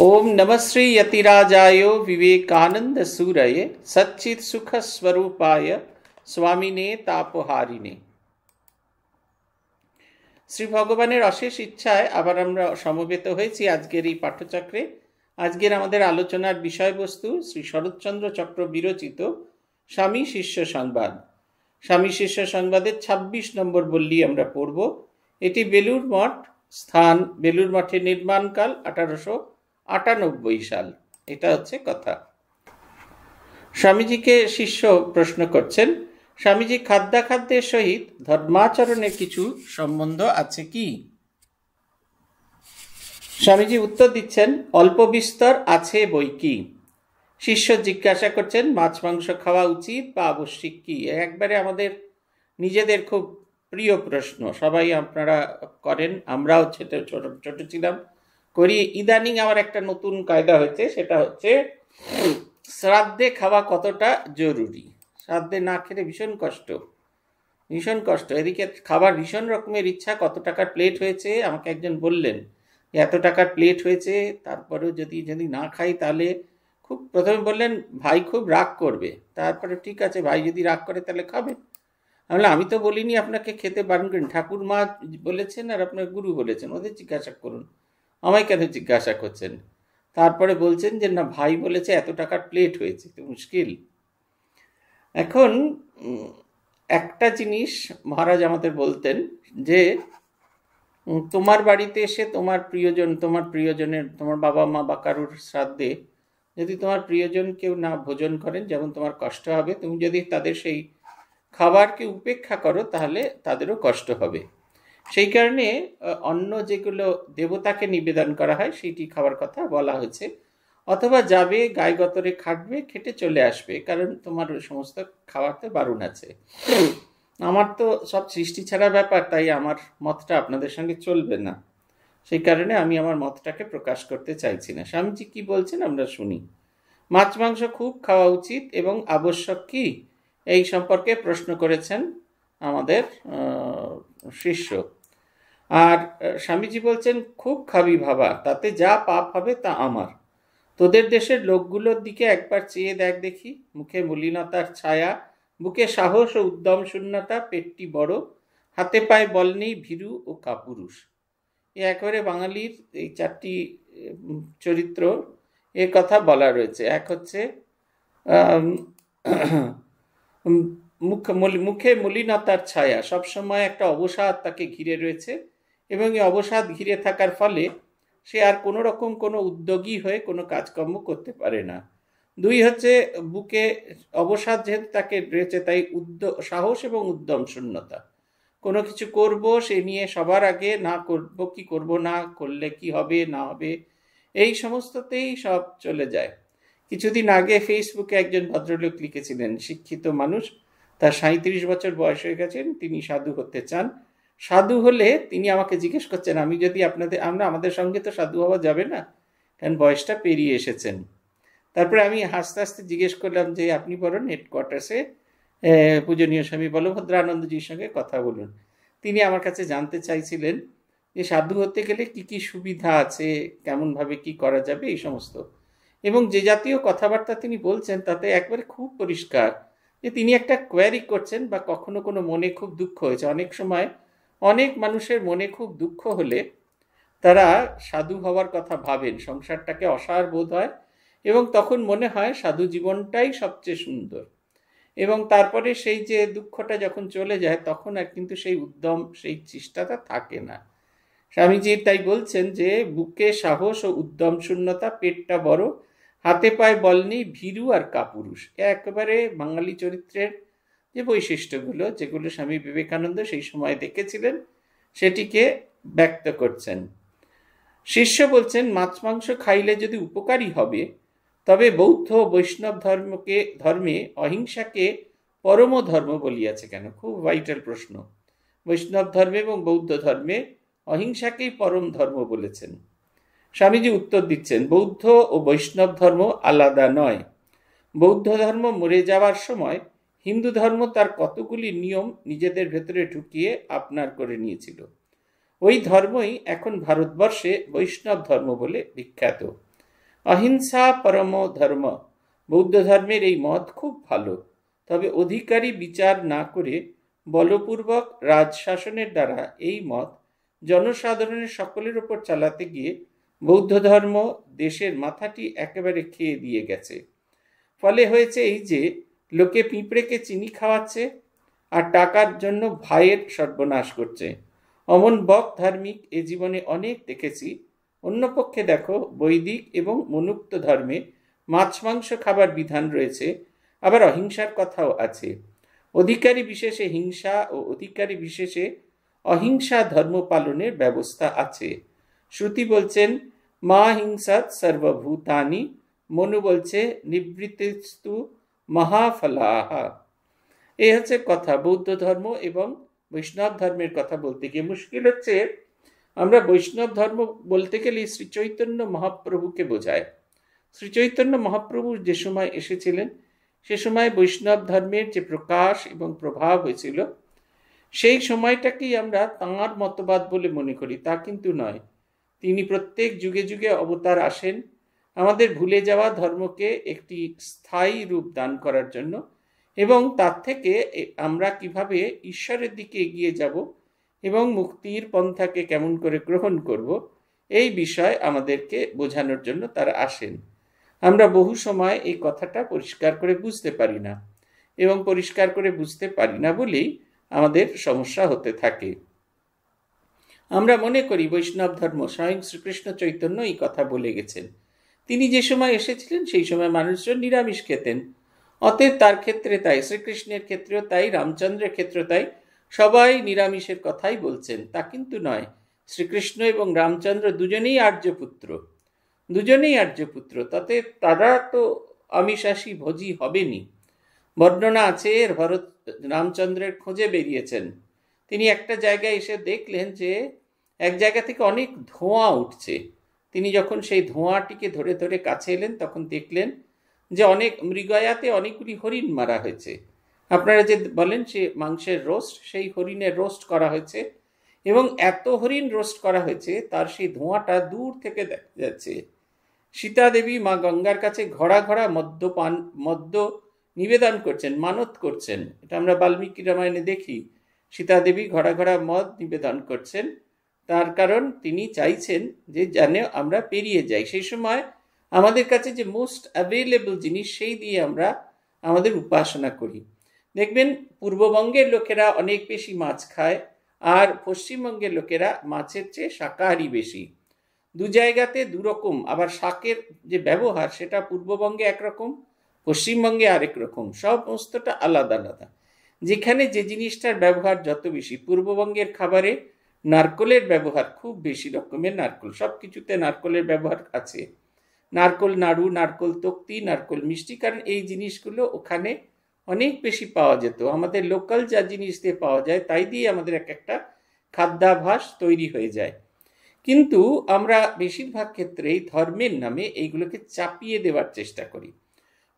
ओम नमः श्री यतिराजाय विवेकानंद सूरय सच्चित सुख स्वरूपाय स्वामिने তাপহারিণে শ্রী ভগবানের অশেষ ইচ্ছায় আবার আমরা সমবেত হয়েছি আজকের এই পাঠ্যচক্রে আজকের আমাদের আলোচনার বিষয়বস্তু শ্রী শরৎচন্দ্র চক্র বিরচিত স্বামী শিষ্য সংবাদ স্বামী শিষ্য সংবাদের ২৬ নম্বর বললি আমরা পড়ব এটি বেলুর মঠ স্থান বেলুর মঠের নির্মাণকাল আঠারোশো আটানব্বই সাল এটা হচ্ছে কথা স্বামীজিকে শিষ্য প্রশ্ন করছেন স্বামীজি খাদ্যাখাদ্যের সহিত ধর্মাচরণের কিছু সম্বন্ধ আছে কি স্বামীজি উত্তর দিচ্ছেন অল্প বিস্তর আছে বই কি শিষ্য জিজ্ঞাসা করছেন মাছ মাংস খাওয়া উচিত বা আবশ্যিক কি একবারে আমাদের নিজেদের খুব প্রিয় প্রশ্ন সবাই আপনারা করেন আমরাও ছোট ছোট ছোট ছিলাম করি ইদানিং আমার একটা নতুন কায়দা হয়েছে সেটা হচ্ছে শ্রাদ্ধে খাওয়া কতটা জরুরি শ্রাদ্ধে না খেলে ভীষণ কষ্ট ভীষণ কষ্ট এদিকে খাবার ভীষণ রকমের ইচ্ছা কত টাকার প্লেট হয়েছে আমাকে একজন বললেন যে এত টাকার প্লেট হয়েছে তারপরেও যদি যদি না খাই তাহলে খুব প্রথমে বললেন ভাই খুব রাগ করবে তারপরে ঠিক আছে ভাই যদি রাগ করে তাহলে খাবে আমি আমি তো বলিনি আপনাকে খেতে পারেন করেন ঠাকুর মা বলেছেন আর আপনার গুরু বলেছেন ওদের জিজ্ঞাসা করুন আমায় কেন জিজ্ঞাসা করছেন তারপরে বলছেন যে না ভাই বলেছে এত টাকার প্লেট হয়েছে তো মুশকিল এখন একটা জিনিস মহারাজ আমাদের বলতেন যে তোমার বাড়িতে এসে তোমার প্রিয়জন তোমার প্রিয়জনের তোমার বাবা মা বা কারুর শ্রাদ্ধে যদি তোমার প্রিয়জন কেউ না ভোজন করেন যেমন তোমার কষ্ট হবে তুমি যদি তাদের সেই খাবারকে উপেক্ষা করো তাহলে তাদেরও কষ্ট হবে সেই কারণে অন্য যেগুলো দেবতাকে নিবেদন করা হয় সেইটি খাওয়ার কথা বলা হয়েছে অথবা যাবে গায়ে গতরে খাটবে খেটে চলে আসবে কারণ তোমার সমস্ত খাওয়াতে বারুণ আছে আমার তো সব সৃষ্টি ছাড়া ব্যাপার তাই আমার মতটা আপনাদের সঙ্গে চলবে না সেই কারণে আমি আমার মতটাকে প্রকাশ করতে চাইছি না স্বামীজি কি বলছেন আমরা শুনি মাছ মাংস খুব খাওয়া উচিত এবং আবশ্যক কি এই সম্পর্কে প্রশ্ন করেছেন আমাদের শিষ্য আর স্বামীজি বলছেন খুব খাবি ভাবা তাতে যা পাপ হবে তা আমার তোদের দেশের লোকগুলোর দিকে একবার চেয়ে দেখ দেখি মুখে মলিনতার ছায়া বুকে সাহস ও উদ্যম শূন্যতা পেটটি বড় হাতে পায়ে বল নেই ভীরু ও কাপুরুষ এ একেবারে বাঙালির এই চারটি চরিত্র এ কথা বলা রয়েছে এক হচ্ছে মুখ মুখে মলিনতার ছায়া সবসময় একটা অবসাদ তাকে ঘিরে রয়েছে এবং এই অবসাদ ঘিরে থাকার ফলে সে আর কোনো রকম কোনো উদ্যোগী হয়ে কোনো কাজকর্ম করতে পারে না দুই হচ্ছে বুকে অবসাদ যেহেতু তাকে রয়েছে তাই উদ্য সাহস এবং উদ্যম শূন্যতা কোনো কিছু করব সে নিয়ে সবার আগে না করব কি করব না করলে কি হবে না হবে এই সমস্ততেই সব চলে যায় কিছুদিন আগে ফেসবুকে একজন ভদ্রলোক লিখেছিলেন শিক্ষিত মানুষ তার সাঁত্রিশ বছর বয়স হয়ে গেছেন তিনি সাধু হতে চান সাধু হলে তিনি আমাকে জিজ্ঞেস করছেন আমি যদি আপনাদের আমরা আমাদের সঙ্গে তো সাধু হওয়া যাবে না কারণ বয়সটা পেরিয়ে এসেছেন তারপরে আমি হাসতে হাসতে জিজ্ঞেস করলাম যে আপনি বরং হেডকোয়ার্টার্সে পূজনীয় স্বামী বলভদ্রানন্দজির সঙ্গে কথা বলুন তিনি আমার কাছে জানতে চাইছিলেন যে সাধু হতে গেলে কি কি সুবিধা আছে কেমনভাবে কি করা যাবে এই সমস্ত এবং যে জাতীয় কথাবার্তা তিনি বলছেন তাতে একবারে খুব পরিষ্কার যে তিনি একটা কোয়ারি করছেন বা কখনো কোনো মনে খুব দুঃখ হয়েছে অনেক সময় অনেক মানুষের মনে খুব দুঃখ হলে তারা সাধু হওয়ার কথা ভাবেন সংসারটাকে অসার বোধ হয় এবং তখন মনে হয় সাধু জীবনটাই সবচেয়ে সুন্দর এবং তারপরে সেই যে দুঃখটা যখন চলে যায় তখন আর কিন্তু সেই উদ্যম সেই চেষ্টাটা থাকে না স্বামীজি তাই বলছেন যে বুকে সাহস ও উদ্যম শূন্যতা পেটটা বড় হাতে পায়ে বলনি ভীরু আর কাপুরুষ একেবারে বাঙালি চরিত্রের যে বৈশিষ্ট্যগুলো যেগুলো স্বামী বিবেকানন্দ সেই সময় দেখেছিলেন সেটিকে ব্যক্ত করছেন শিষ্য বলছেন মাছ মাংস খাইলে যদি উপকারী হবে তবে বৌদ্ধ বৈষ্ণব ধর্মকে ধর্মে অহিংসাকে পরম ধর্ম বলিয়াছে কেন খুব ভাইটাল প্রশ্ন বৈষ্ণব ধর্মে এবং বৌদ্ধ ধর্মে অহিংসাকেই পরম ধর্ম বলেছেন স্বামীজি উত্তর দিচ্ছেন বৌদ্ধ ও বৈষ্ণব ধর্ম আলাদা নয় বৌদ্ধ ধর্ম মরে যাওয়ার সময় হিন্দু ধর্ম তার কতগুলি নিয়ম নিজেদের ভেতরে ঢুকিয়ে আপনার করে নিয়েছিল ওই ধর্মই এখন ভারতবর্ষে বৈষ্ণব ধর্ম বলে বিখ্যাত অহিংসা পরম ধর্ম বৌদ্ধ ধর্মের এই মত খুব ভালো তবে অধিকারী বিচার না করে বলপূর্বক রাজশাসনের দ্বারা এই মত জনসাধারণের সকলের ওপর চালাতে গিয়ে বৌদ্ধ ধর্ম দেশের মাথাটি একেবারে খেয়ে দিয়ে গেছে ফলে হয়েছে এই যে লোকে পিঁপড়েকে চিনি খাওয়াচ্ছে আর টাকার জন্য ভাইয়ের সর্বনাশ করছে অমন বক ধার্মিক এ জীবনে অনেক দেখেছি অন্য পক্ষে দেখো বৈদিক এবং মনুক্ত ধর্মে মাছ মাংস খাবার বিধান রয়েছে আবার অহিংসার কথাও আছে অধিকারী বিশেষে হিংসা ও অধিকারী বিশেষে অহিংসা ধর্ম পালনের ব্যবস্থা আছে শ্রুতি বলছেন মা হিংসা সর্বভূতানি মনু বলছে নিবৃত্তিস্তু মহাফলাহ এ হচ্ছে কথা বৌদ্ধ ধর্ম এবং বৈষ্ণব ধর্মের কথা বলতে গিয়ে মুশকিল হচ্ছে আমরা বৈষ্ণব ধর্ম বলতে গেলে শ্রী চৈতন্য মহাপ্রভুকে বোঝায় শ্রী চৈতন্য মহাপ্রভু যে সময় এসেছিলেন সে সময় বৈষ্ণব ধর্মের যে প্রকাশ এবং প্রভাব হয়েছিল সেই সময়টাকেই আমরা তাঁর মতবাদ বলে মনে করি তা কিন্তু নয় তিনি প্রত্যেক যুগে যুগে অবতার আসেন আমাদের ভুলে যাওয়া ধর্মকে একটি স্থায়ী রূপ দান করার জন্য এবং তার থেকে আমরা কিভাবে ঈশ্বরের দিকে এগিয়ে যাব এবং মুক্তির পন্থাকে কেমন করে গ্রহণ করব এই বিষয় আমাদেরকে বোঝানোর জন্য তারা আসেন আমরা বহু সময় এই কথাটা পরিষ্কার করে বুঝতে পারি না এবং পরিষ্কার করে বুঝতে পারি না বলেই আমাদের সমস্যা হতে থাকে আমরা মনে করি বৈষ্ণব ধর্ম স্বয়ং শ্রীকৃষ্ণ চৈতন্য এই কথা বলে গেছেন তিনি যে সময় এসেছিলেন সেই সময় মানুষজন নিরামিষ খেতেন অতএব তার ক্ষেত্রে তাই শ্রীকৃষ্ণের ক্ষেত্রেও তাই রামচন্দ্রের ক্ষেত্রে তাই সবাই নিরামিষের কথাই বলছেন তা কিন্তু নয় শ্রীকৃষ্ণ এবং রামচন্দ্র দুজনেই আর্যপুত্র দুজনেই আর্যপুত্র তাতে তারা তো আমিষাসী ভোজি হবেনি বর্ণনা আছে ভরত রামচন্দ্রের খোঁজে বেরিয়েছেন তিনি একটা জায়গায় এসে দেখলেন যে এক জায়গা থেকে অনেক ধোঁয়া উঠছে তিনি যখন সেই ধোঁয়াটিকে ধরে ধরে কাছে এলেন তখন দেখলেন যে অনেক মৃগয়াতে অনেকগুলি হরিণ মারা হয়েছে আপনারা যে বলেন সে মাংসের রোস্ট সেই হরিণের রোস্ট করা হয়েছে এবং এত হরিণ রোস্ট করা হয়েছে তার সেই ধোঁয়াটা দূর থেকে দেখা যাচ্ছে সীতা দেবী মা গঙ্গার কাছে ঘোড়া ঘোড়া মদ্যপান মদ্য নিবেদন করছেন মানত করছেন এটা আমরা বাল্মীকি রামায়ণে দেখি সীতা দেবী ঘোড়া ঘোড়া মদ নিবেদন করছেন তার কারণ তিনি চাইছেন যে যেন আমরা পেরিয়ে যাই সেই সময় আমাদের কাছে যে মোস্ট অ্যাভেলেবল জিনিস সেই দিয়ে আমরা আমাদের উপাসনা করি দেখবেন পূর্ববঙ্গের লোকেরা অনেক বেশি মাছ খায় আর পশ্চিমবঙ্গের লোকেরা মাছের চেয়ে শাকাহারি বেশি দু জায়গাতে দুরকম আবার শাকের যে ব্যবহার সেটা পূর্ববঙ্গে একরকম পশ্চিমবঙ্গে আরেক রকম সমস্তটা আলাদা আলাদা যেখানে যে জিনিসটার ব্যবহার যত বেশি পূর্ববঙ্গের খাবারে নারকলের ব্যবহার খুব বেশি রকমের নারকল সব কিছুতে নারকলের ব্যবহার আছে নারকল নাড়ু নারকল তক্তি নারকল মিষ্টি কারণ এই জিনিসগুলো ওখানে অনেক বেশি পাওয়া যেত আমাদের লোকাল যা জিনিস দিয়ে পাওয়া যায় তাই দিয়ে আমাদের এক একটা খাদ্যাভাস তৈরি হয়ে যায় কিন্তু আমরা বেশিরভাগ ক্ষেত্রেই ধর্মের নামে এইগুলোকে চাপিয়ে দেওয়ার চেষ্টা করি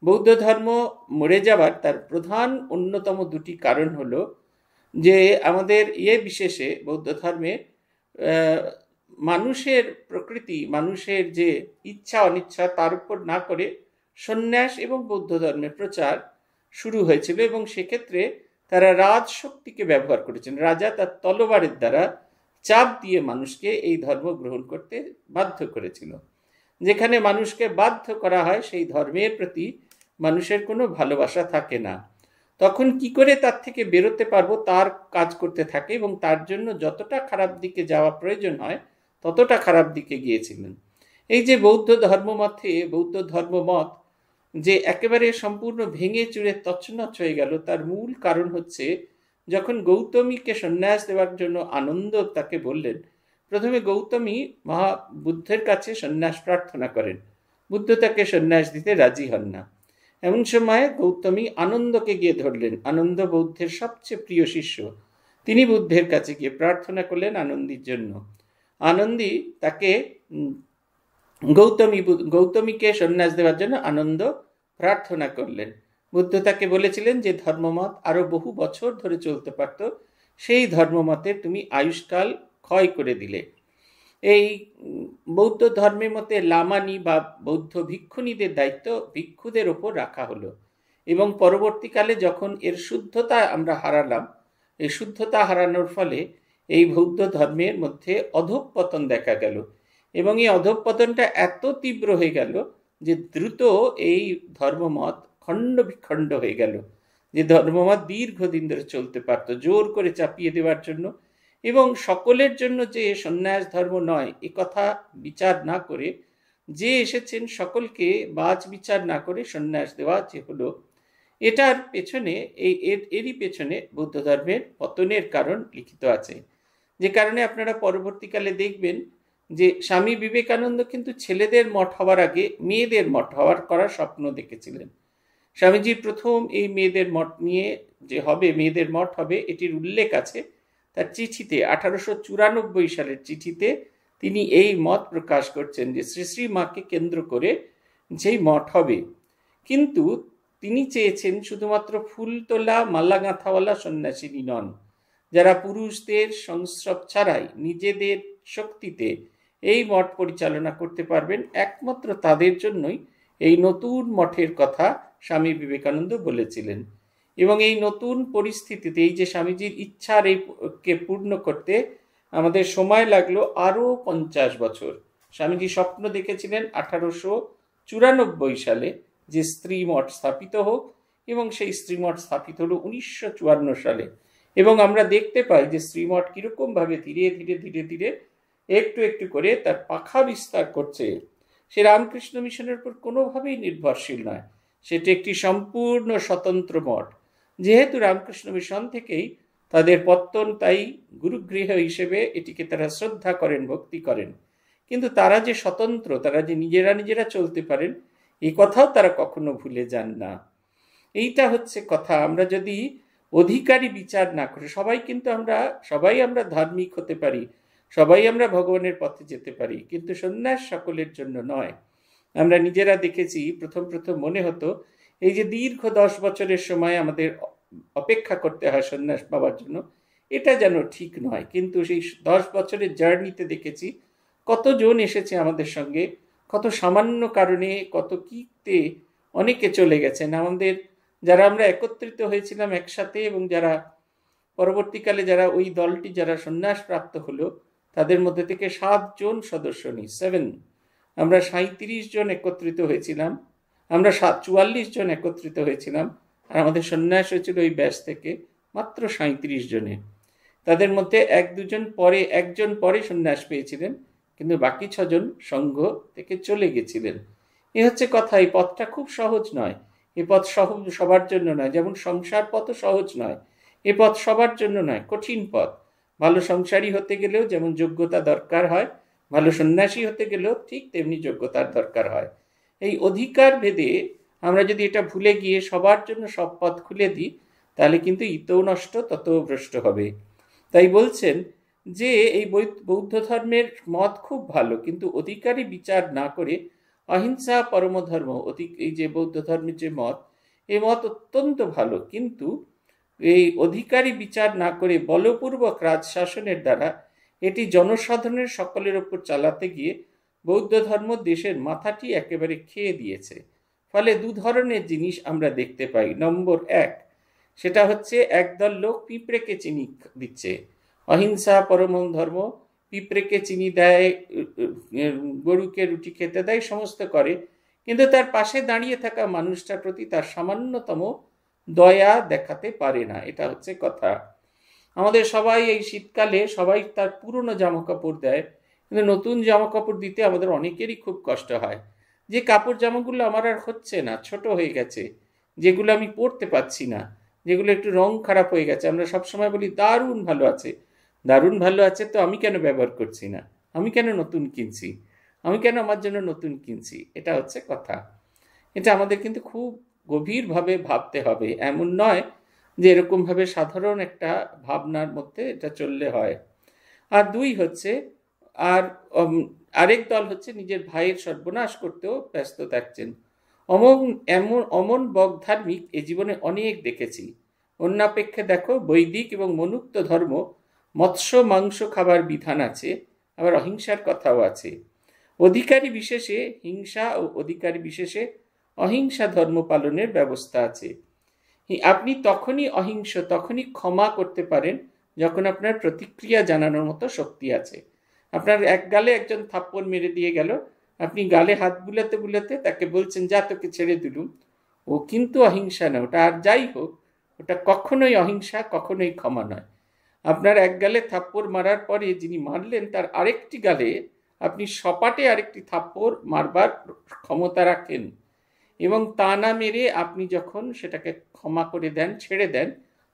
বৌদ্ধ ধর্ম মরে যাবার তার প্রধান অন্যতম দুটি কারণ হলো যে আমাদের ইয়ে বিশেষে বৌদ্ধ ধর্মে মানুষের প্রকৃতি মানুষের যে ইচ্ছা অনিচ্ছা তার উপর না করে সন্ন্যাস এবং বৌদ্ধ ধর্মের প্রচার শুরু হয়েছিল এবং সেক্ষেত্রে তারা রাজ শক্তিকে ব্যবহার করেছেন রাজা তার তলোবারের দ্বারা চাপ দিয়ে মানুষকে এই ধর্ম গ্রহণ করতে বাধ্য করেছিল যেখানে মানুষকে বাধ্য করা হয় সেই ধর্মের প্রতি মানুষের কোনো ভালোবাসা থাকে না তখন কি করে তার থেকে বেরোতে পারবো তার কাজ করতে থাকে এবং তার জন্য যতটা খারাপ দিকে যাওয়া প্রয়োজন হয় ততটা খারাপ দিকে গিয়েছিলেন এই যে বৌদ্ধ ধর্মমতে বৌদ্ধ ধর্মমত যে একেবারে সম্পূর্ণ ভেঙে চুড়ে তছনছ হয়ে গেল তার মূল কারণ হচ্ছে যখন গৌতমীকে সন্ন্যাস দেওয়ার জন্য আনন্দ তাকে বললেন প্রথমে গৌতমী মহা বুদ্ধের কাছে সন্ন্যাস প্রার্থনা করেন বুদ্ধ তাকে সন্ন্যাস দিতে রাজি হন না এমন সময় গৌতমী আনন্দকে গিয়ে ধরলেন আনন্দ বৌদ্ধের সবচেয়ে প্রিয় শিষ্য তিনি বুদ্ধের কাছে গিয়ে প্রার্থনা করলেন আনন্দীর জন্য আনন্দী তাকে গৌতমী গৌতমীকে সন্ন্যাস দেওয়ার জন্য আনন্দ প্রার্থনা করলেন বুদ্ধ তাকে বলেছিলেন যে ধর্মমত আরও বহু বছর ধরে চলতে পারত সেই ধর্মমতের তুমি আয়ুষ্কাল ক্ষয় করে দিলে এই বৌদ্ধ ধর্মের মতে লামানি বা বৌদ্ধ ভিক্ষুণীদের দায়িত্ব ভিক্ষুদের ওপর রাখা হলো এবং পরবর্তীকালে যখন এর শুদ্ধতা আমরা হারালাম এই শুদ্ধতা হারানোর ফলে এই বৌদ্ধ ধর্মের মধ্যে অধঃপতন দেখা গেল এবং এই অধঃপতনটা এত তীব্র হয়ে গেল যে দ্রুত এই ধর্মমত খণ্ড বিখণ্ড হয়ে গেল যে ধর্মমত দীর্ঘদিন ধরে চলতে পারত জোর করে চাপিয়ে দেওয়ার জন্য এবং সকলের জন্য যে সন্ন্যাস ধর্ম নয় এ কথা বিচার না করে যে এসেছেন সকলকে বাজ বিচার না করে সন্ন্যাস দেওয়া যে হলো এটার পেছনে এই এরই পেছনে বৌদ্ধ ধর্মের পতনের কারণ লিখিত আছে যে কারণে আপনারা পরবর্তীকালে দেখবেন যে স্বামী বিবেকানন্দ কিন্তু ছেলেদের মঠ হওয়ার আগে মেয়েদের মঠ হওয়ার করার স্বপ্ন দেখেছিলেন স্বামীজি প্রথম এই মেয়েদের মঠ নিয়ে যে হবে মেয়েদের মঠ হবে এটির উল্লেখ আছে তার চিঠিতে আঠারোশো চুরানব্বই সালের চিঠিতে তিনি এই মত প্রকাশ করছেন যে শ্রী শ্রী মাকে কেন্দ্র করে যেই মঠ হবে কিন্তু তিনি চেয়েছেন শুধুমাত্র ফুল তোলা গাঁথাওয়ালা সন্ন্যাসিনী নন যারা পুরুষদের সংস্রব ছাড়াই নিজেদের শক্তিতে এই মঠ পরিচালনা করতে পারবেন একমাত্র তাদের জন্যই এই নতুন মঠের কথা স্বামী বিবেকানন্দ বলেছিলেন এবং এই নতুন পরিস্থিতিতে এই যে স্বামীজির ইচ্ছার এই কে পূর্ণ করতে আমাদের সময় লাগলো আরও পঞ্চাশ বছর স্বামীজি স্বপ্ন দেখেছিলেন আঠারোশো চুরানব্বই সালে যে স্ত্রী মঠ স্থাপিত হোক এবং সেই স্ত্রীমঠ স্থাপিত হলো উনিশশো চুয়ান্ন সালে এবং আমরা দেখতে পাই যে শ্রীমঠ কীরকমভাবে ধীরে ধীরে ধীরে ধীরে একটু একটু করে তার পাখা বিস্তার করছে সে রামকৃষ্ণ মিশনের উপর কোনোভাবেই নির্ভরশীল নয় সেটি একটি সম্পূর্ণ স্বতন্ত্র মঠ যেহেতু রামকৃষ্ণ মিশন থেকেই তাদের পত্তন তাই গুরুগৃহ হিসেবে এটিকে তারা শ্রদ্ধা করেন ভক্তি করেন কিন্তু তারা যে স্বতন্ত্র তারা যে নিজেরা নিজেরা চলতে পারেন এই কথাও তারা কখনো ভুলে যান না এইটা হচ্ছে কথা আমরা যদি অধিকারী বিচার না করে সবাই কিন্তু আমরা সবাই আমরা ধার্মিক হতে পারি সবাই আমরা ভগবানের পথে যেতে পারি কিন্তু সন্ন্যাস সকলের জন্য নয় আমরা নিজেরা দেখেছি প্রথম প্রথম মনে হতো এই যে দীর্ঘ দশ বছরের সময় আমাদের অপেক্ষা করতে হয় সন্ন্যাস পাওয়ার জন্য এটা যেন ঠিক নয় কিন্তু সেই দশ বছরের জার্নিতে দেখেছি কতজন এসেছে আমাদের সঙ্গে কত সামান্য কারণে কত কীতে অনেকে চলে গেছেন আমাদের যারা আমরা একত্রিত হয়েছিলাম একসাথে এবং যারা পরবর্তীকালে যারা ওই দলটি যারা সন্ন্যাস প্রাপ্ত হলো তাদের মধ্যে থেকে সাতজন সদস্য নিই সেভেন আমরা সাঁত্রিশ জন একত্রিত হয়েছিলাম আমরা সাত চুয়াল্লিশ জন একত্রিত হয়েছিলাম আর আমাদের সন্ন্যাস হয়েছিল ওই ব্যাস থেকে মাত্র সাঁত্রিশ জনে তাদের মধ্যে এক দুজন পরে একজন পরে সন্ন্যাস পেয়েছিলেন কিন্তু বাকি ছজন সংঘ থেকে চলে গেছিলেন এ হচ্ছে কথা এই পথটা খুব সহজ নয় এ পথ সহজ সবার জন্য নয় যেমন সংসার পথও সহজ নয় এ পথ সবার জন্য নয় কঠিন পথ ভালো সংসারী হতে গেলেও যেমন যোগ্যতা দরকার হয় ভালো সন্ন্যাসী হতে গেলেও ঠিক তেমনি যোগ্যতার দরকার হয় এই অধিকার ভেদে আমরা যদি এটা ভুলে গিয়ে সবার জন্য সব পথ খুলে দিই তাহলে কিন্তু ইতও নষ্ট ততও ভ্রষ্ট হবে তাই বলছেন যে এই বৌদ্ধ ধর্মের মত খুব ভালো কিন্তু অধিকারী বিচার না করে অহিংসা পরমধর্ম অতি এই যে বৌদ্ধ ধর্মের যে মত এ মত অত্যন্ত ভালো কিন্তু এই অধিকারী বিচার না করে বলপূর্বক রাজ শাসনের দ্বারা এটি জনসাধারণের সকলের ওপর চালাতে গিয়ে বৌদ্ধ ধর্ম দেশের মাথাটি একেবারে খেয়ে দিয়েছে ফলে দু ধরনের জিনিস আমরা দেখতে পাই নম্বর এক সেটা হচ্ছে একদল লোক পিঁপড়েকে চিনি দিচ্ছে অহিংসা পরম ধর্ম পিঁপড়েকে চিনি দেয় গরুকে রুটি খেতে দেয় সমস্ত করে কিন্তু তার পাশে দাঁড়িয়ে থাকা মানুষটার প্রতি তার সামান্যতম দয়া দেখাতে পারে না এটা হচ্ছে কথা আমাদের সবাই এই শীতকালে সবাই তার পুরনো জামাকাপড় দেয় কিন্তু নতুন জামাকাপড় দিতে আমাদের অনেকেরই খুব কষ্ট হয় যে কাপড় জামাগুলো আমার আর হচ্ছে না ছোট হয়ে গেছে যেগুলো আমি পরতে পাচ্ছি না যেগুলো একটু রং খারাপ হয়ে গেছে আমরা সবসময় বলি দারুণ ভালো আছে দারুণ ভালো আছে তো আমি কেন ব্যবহার করছি না আমি কেন নতুন কিনছি আমি কেন আমার জন্য নতুন কিনছি এটা হচ্ছে কথা এটা আমাদের কিন্তু খুব গভীরভাবে ভাবতে হবে এমন নয় যে এরকমভাবে সাধারণ একটা ভাবনার মধ্যে এটা চললে হয় আর দুই হচ্ছে আর আরেক দল হচ্ছে নিজের ভাইয়ের সর্বনাশ করতেও ব্যস্ত থাকছেন অমন এমন অমন বকধার্মিক এ জীবনে অনেক দেখেছি অন্যাপেক্ষে দেখো বৈদিক এবং মনুক্ত ধর্ম মৎস্য মাংস খাবার বিধান আছে আবার অহিংসার কথাও আছে অধিকারী বিশেষে হিংসা ও অধিকারী বিশেষে অহিংসা ধর্ম পালনের ব্যবস্থা আছে আপনি তখনই অহিংস তখনই ক্ষমা করতে পারেন যখন আপনার প্রতিক্রিয়া জানানোর মতো শক্তি আছে আপনার এক গালে একজন থাপ্পড় মেরে দিয়ে গেল আপনি গালে হাত বুলাতে বুলাতে তাকে বলছেন যা তোকে ছেড়ে দিলুম ও কিন্তু অহিংসা নয় ওটা আর যাই হোক ওটা কখনোই অহিংসা কখনোই ক্ষমা নয় আপনার এক গালে থাপ্পড় মারার পরে যিনি মারলেন তার আরেকটি গালে আপনি সপাটে আরেকটি থাপ্পড় মারবার ক্ষমতা রাখেন এবং তা না মেরে আপনি যখন সেটাকে ক্ষমা করে দেন ছেড়ে দেন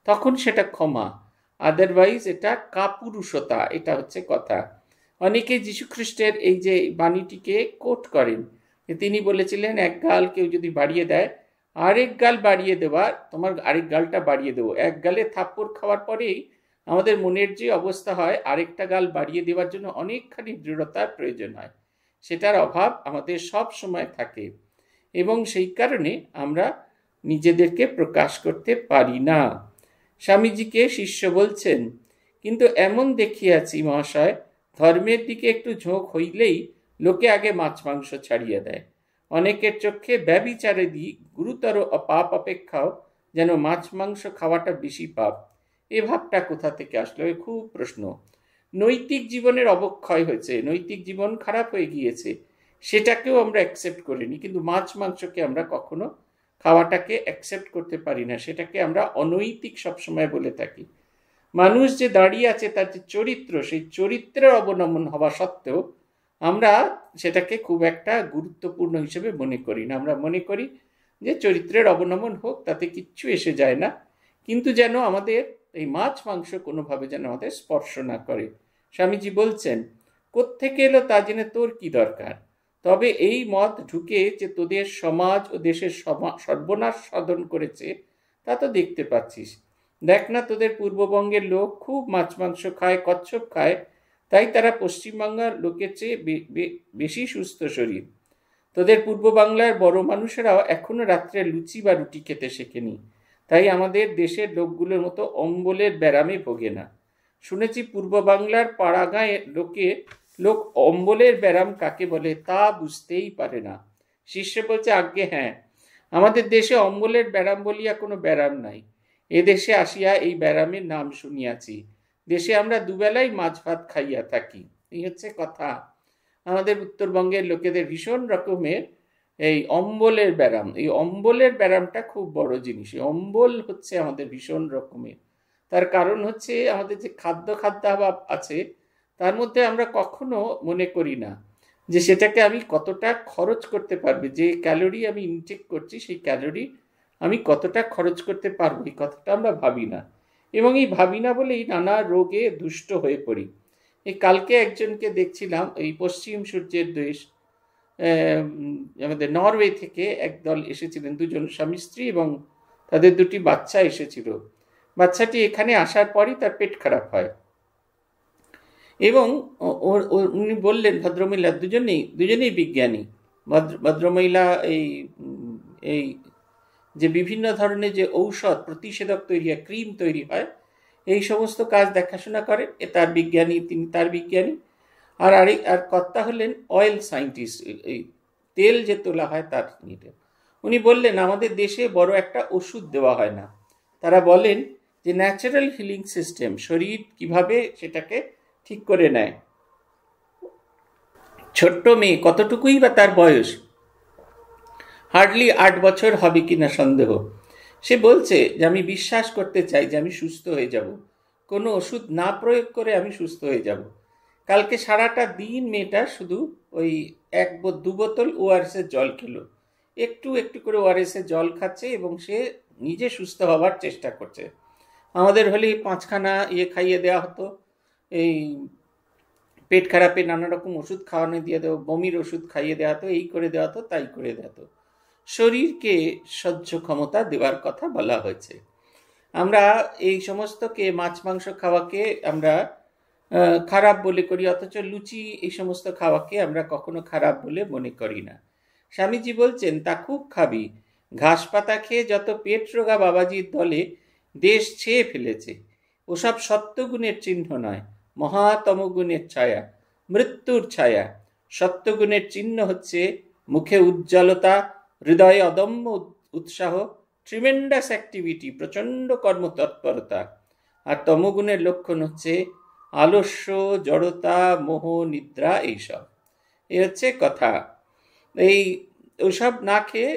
তখন সেটা ক্ষমা আদারওয়াইজ এটা কাপুরুষতা এটা হচ্ছে কথা অনেকে যীশুখ্রিস্টের এই যে বাণীটিকে কোট করেন তিনি বলেছিলেন এক গাল কেউ যদি বাড়িয়ে দেয় আরেক গাল বাড়িয়ে দেওয়ার তোমার আরেক গালটা বাড়িয়ে দেবো এক গালে থাপ্পড় খাওয়ার পরেই আমাদের মনের যে অবস্থা হয় আরেকটা গাল বাড়িয়ে দেওয়ার জন্য অনেকখানি দৃঢ়তার প্রয়োজন হয় সেটার অভাব আমাদের সব সময় থাকে এবং সেই কারণে আমরা নিজেদেরকে প্রকাশ করতে পারি না স্বামীজিকে শিষ্য বলছেন কিন্তু এমন দেখিয়াছি মহাশয় ধর্মের দিকে একটু ঝোঁক হইলেই লোকে আগে মাছ মাংস ছাড়িয়ে দেয় অনেকের চোখে ব্যবিচারে দিই গুরুতর পাপ অপেক্ষাও যেন মাছ মাংস খাওয়াটা বেশি পাপ এ ভাবটা কোথা থেকে আসলো খুব প্রশ্ন নৈতিক জীবনের অবক্ষয় হয়েছে নৈতিক জীবন খারাপ হয়ে গিয়েছে সেটাকেও আমরা অ্যাকসেপ্ট করিনি কিন্তু মাছ মাংসকে আমরা কখনো খাওয়াটাকে অ্যাকসেপ্ট করতে পারি না সেটাকে আমরা অনৈতিক সবসময় বলে থাকি মানুষ যে দাঁড়িয়ে আছে তার যে চরিত্র সেই চরিত্রের অবলম্বন হওয়া সত্ত্বেও আমরা সেটাকে খুব একটা গুরুত্বপূর্ণ হিসেবে মনে করি না আমরা মনে করি যে চরিত্রের অবলম্বন হোক তাতে কিচ্ছু এসে যায় না কিন্তু যেন আমাদের এই মাছ মাংস কোনোভাবে যেন আমাদের স্পর্শ না করে স্বামীজি বলছেন কোত্থেকে এলো তা জেনে তোর কি দরকার তবে এই মত ঢুকে যে তোদের সমাজ ও দেশের সর্বনাশ সাধন করেছে তা তো দেখতে পাচ্ছিস দেখ না তোদের পূর্ববঙ্গের লোক খুব মাছ মাংস খায় কচ্ছপ খায় তাই তারা পশ্চিমবাংলার লোকের চেয়ে বেশি সুস্থ শরীর তোদের পূর্ব বাংলার বড় মানুষেরাও এখনও রাত্রে লুচি বা রুটি খেতে শেখেনি তাই আমাদের দেশের লোকগুলোর মতো অম্বলের ব্যারামে ভোগে না শুনেছি পূর্ব বাংলার পাড়াগাঁয়ের লোকে লোক অম্বলের ব্যারাম কাকে বলে তা বুঝতেই পারে না শিষ্য বলছে আজ্ঞে হ্যাঁ আমাদের দেশে অম্বলের ব্যারাম বলিয়া কোনো ব্যারাম নাই এদেশে আসিয়া এই ব্যারামের নাম শুনিয়াছি দেশে আমরা দুবেলাই মাছ ভাত খাইয়া থাকি এই হচ্ছে কথা আমাদের উত্তরবঙ্গের লোকেদের ভীষণ রকমের এই অম্বলের ব্যারাম এই অম্বলের ব্যারামটা খুব বড় জিনিস অম্বল হচ্ছে আমাদের ভীষণ রকমের তার কারণ হচ্ছে আমাদের যে খাদ্য খাদ্যাভাব আছে তার মধ্যে আমরা কখনো মনে করি না যে সেটাকে আমি কতটা খরচ করতে পারবে যে ক্যালোরি আমি ইনটেক করছি সেই ক্যালোরি আমি কতটা খরচ করতে পারবো এই কথাটা আমরা ভাবি না এবং এই ভাবি না বলেই নানা রোগে দুষ্ট হয়ে পড়ি এই কালকে একজনকে দেখছিলাম এই পশ্চিম সূর্যের দেশ আমাদের নরওয়ে থেকে একদল এসেছিলেন দুজন স্বামী স্ত্রী এবং তাদের দুটি বাচ্চা এসেছিল বাচ্চাটি এখানে আসার পরই তার পেট খারাপ হয় এবং উনি বললেন ভদ্রমহিলা দুজনেই দুজনেই বিজ্ঞানী ভদ্র ভদ্রমহিলা এই এই যে বিভিন্ন ধরনের যে ঔষধ প্রতিষেধক তৈরি হয় ক্রিম তৈরি হয় এই সমস্ত কাজ দেখাশোনা করেন এ তার বিজ্ঞানী তিনি তার বিজ্ঞানী আর আরেক আর কর্তা হলেন অয়েল সায়েন্টিস্ট এই তেল যে তোলা হয় তার নিতে উনি বললেন আমাদের দেশে বড় একটা ওষুধ দেওয়া হয় না তারা বলেন যে ন্যাচারাল হিলিং সিস্টেম শরীর কিভাবে সেটাকে ঠিক করে নেয় ছোট্ট মেয়ে কতটুকুই বা তার বয়স হার্ডলি আট বছর হবে কি না সন্দেহ সে বলছে যে আমি বিশ্বাস করতে চাই যে আমি সুস্থ হয়ে যাব কোনো ওষুধ না প্রয়োগ করে আমি সুস্থ হয়ে যাব কালকে সারাটা দিন মেয়েটা শুধু ওই এক দু বোতল ওআরএসের জল খেলো একটু একটু করে ওআরএসের জল খাচ্ছে এবং সে নিজে সুস্থ হওয়ার চেষ্টা করছে আমাদের হলে পাঁচখানা ইয়ে খাইয়ে দেওয়া হতো এই পেট খারাপে নানা রকম ওষুধ খাওয়ানো দিয়ে দেওয়া বমির ওষুধ খাইয়ে দেওয়া হতো এই করে দেওয়া হতো তাই করে দেওয়া হতো শরীরকে সহ্য ক্ষমতা দেওয়ার কথা বলা হয়েছে আমরা এই সমস্তকে মাছ মাংস খাওয়াকে আমরা খারাপ বলে করি অথচ লুচি এই সমস্ত খাওয়াকে আমরা কখনো খারাপ বলে মনে করি না স্বামীজি বলছেন তা খুব খাবি ঘাস পাতা খেয়ে যত পেট রোগা বাবাজির দলে দেশ ছেয়ে ফেলেছে ওসব সত্যগুণের চিহ্ন নয় মহাতম গুণের ছায়া মৃত্যুর ছায়া সত্যগুণের চিহ্ন হচ্ছে মুখে উজ্জ্বলতা হৃদয়ে অদম্য উৎসাহ ট্রিমেন্ডাস অ্যাক্টিভিটি প্রচণ্ড কর্মতৎপরতা আর তমগুণের লক্ষণ হচ্ছে আলস্য জড়তা মোহ নিদ্রা এইসব এ হচ্ছে কথা এই ওইসব না খেয়ে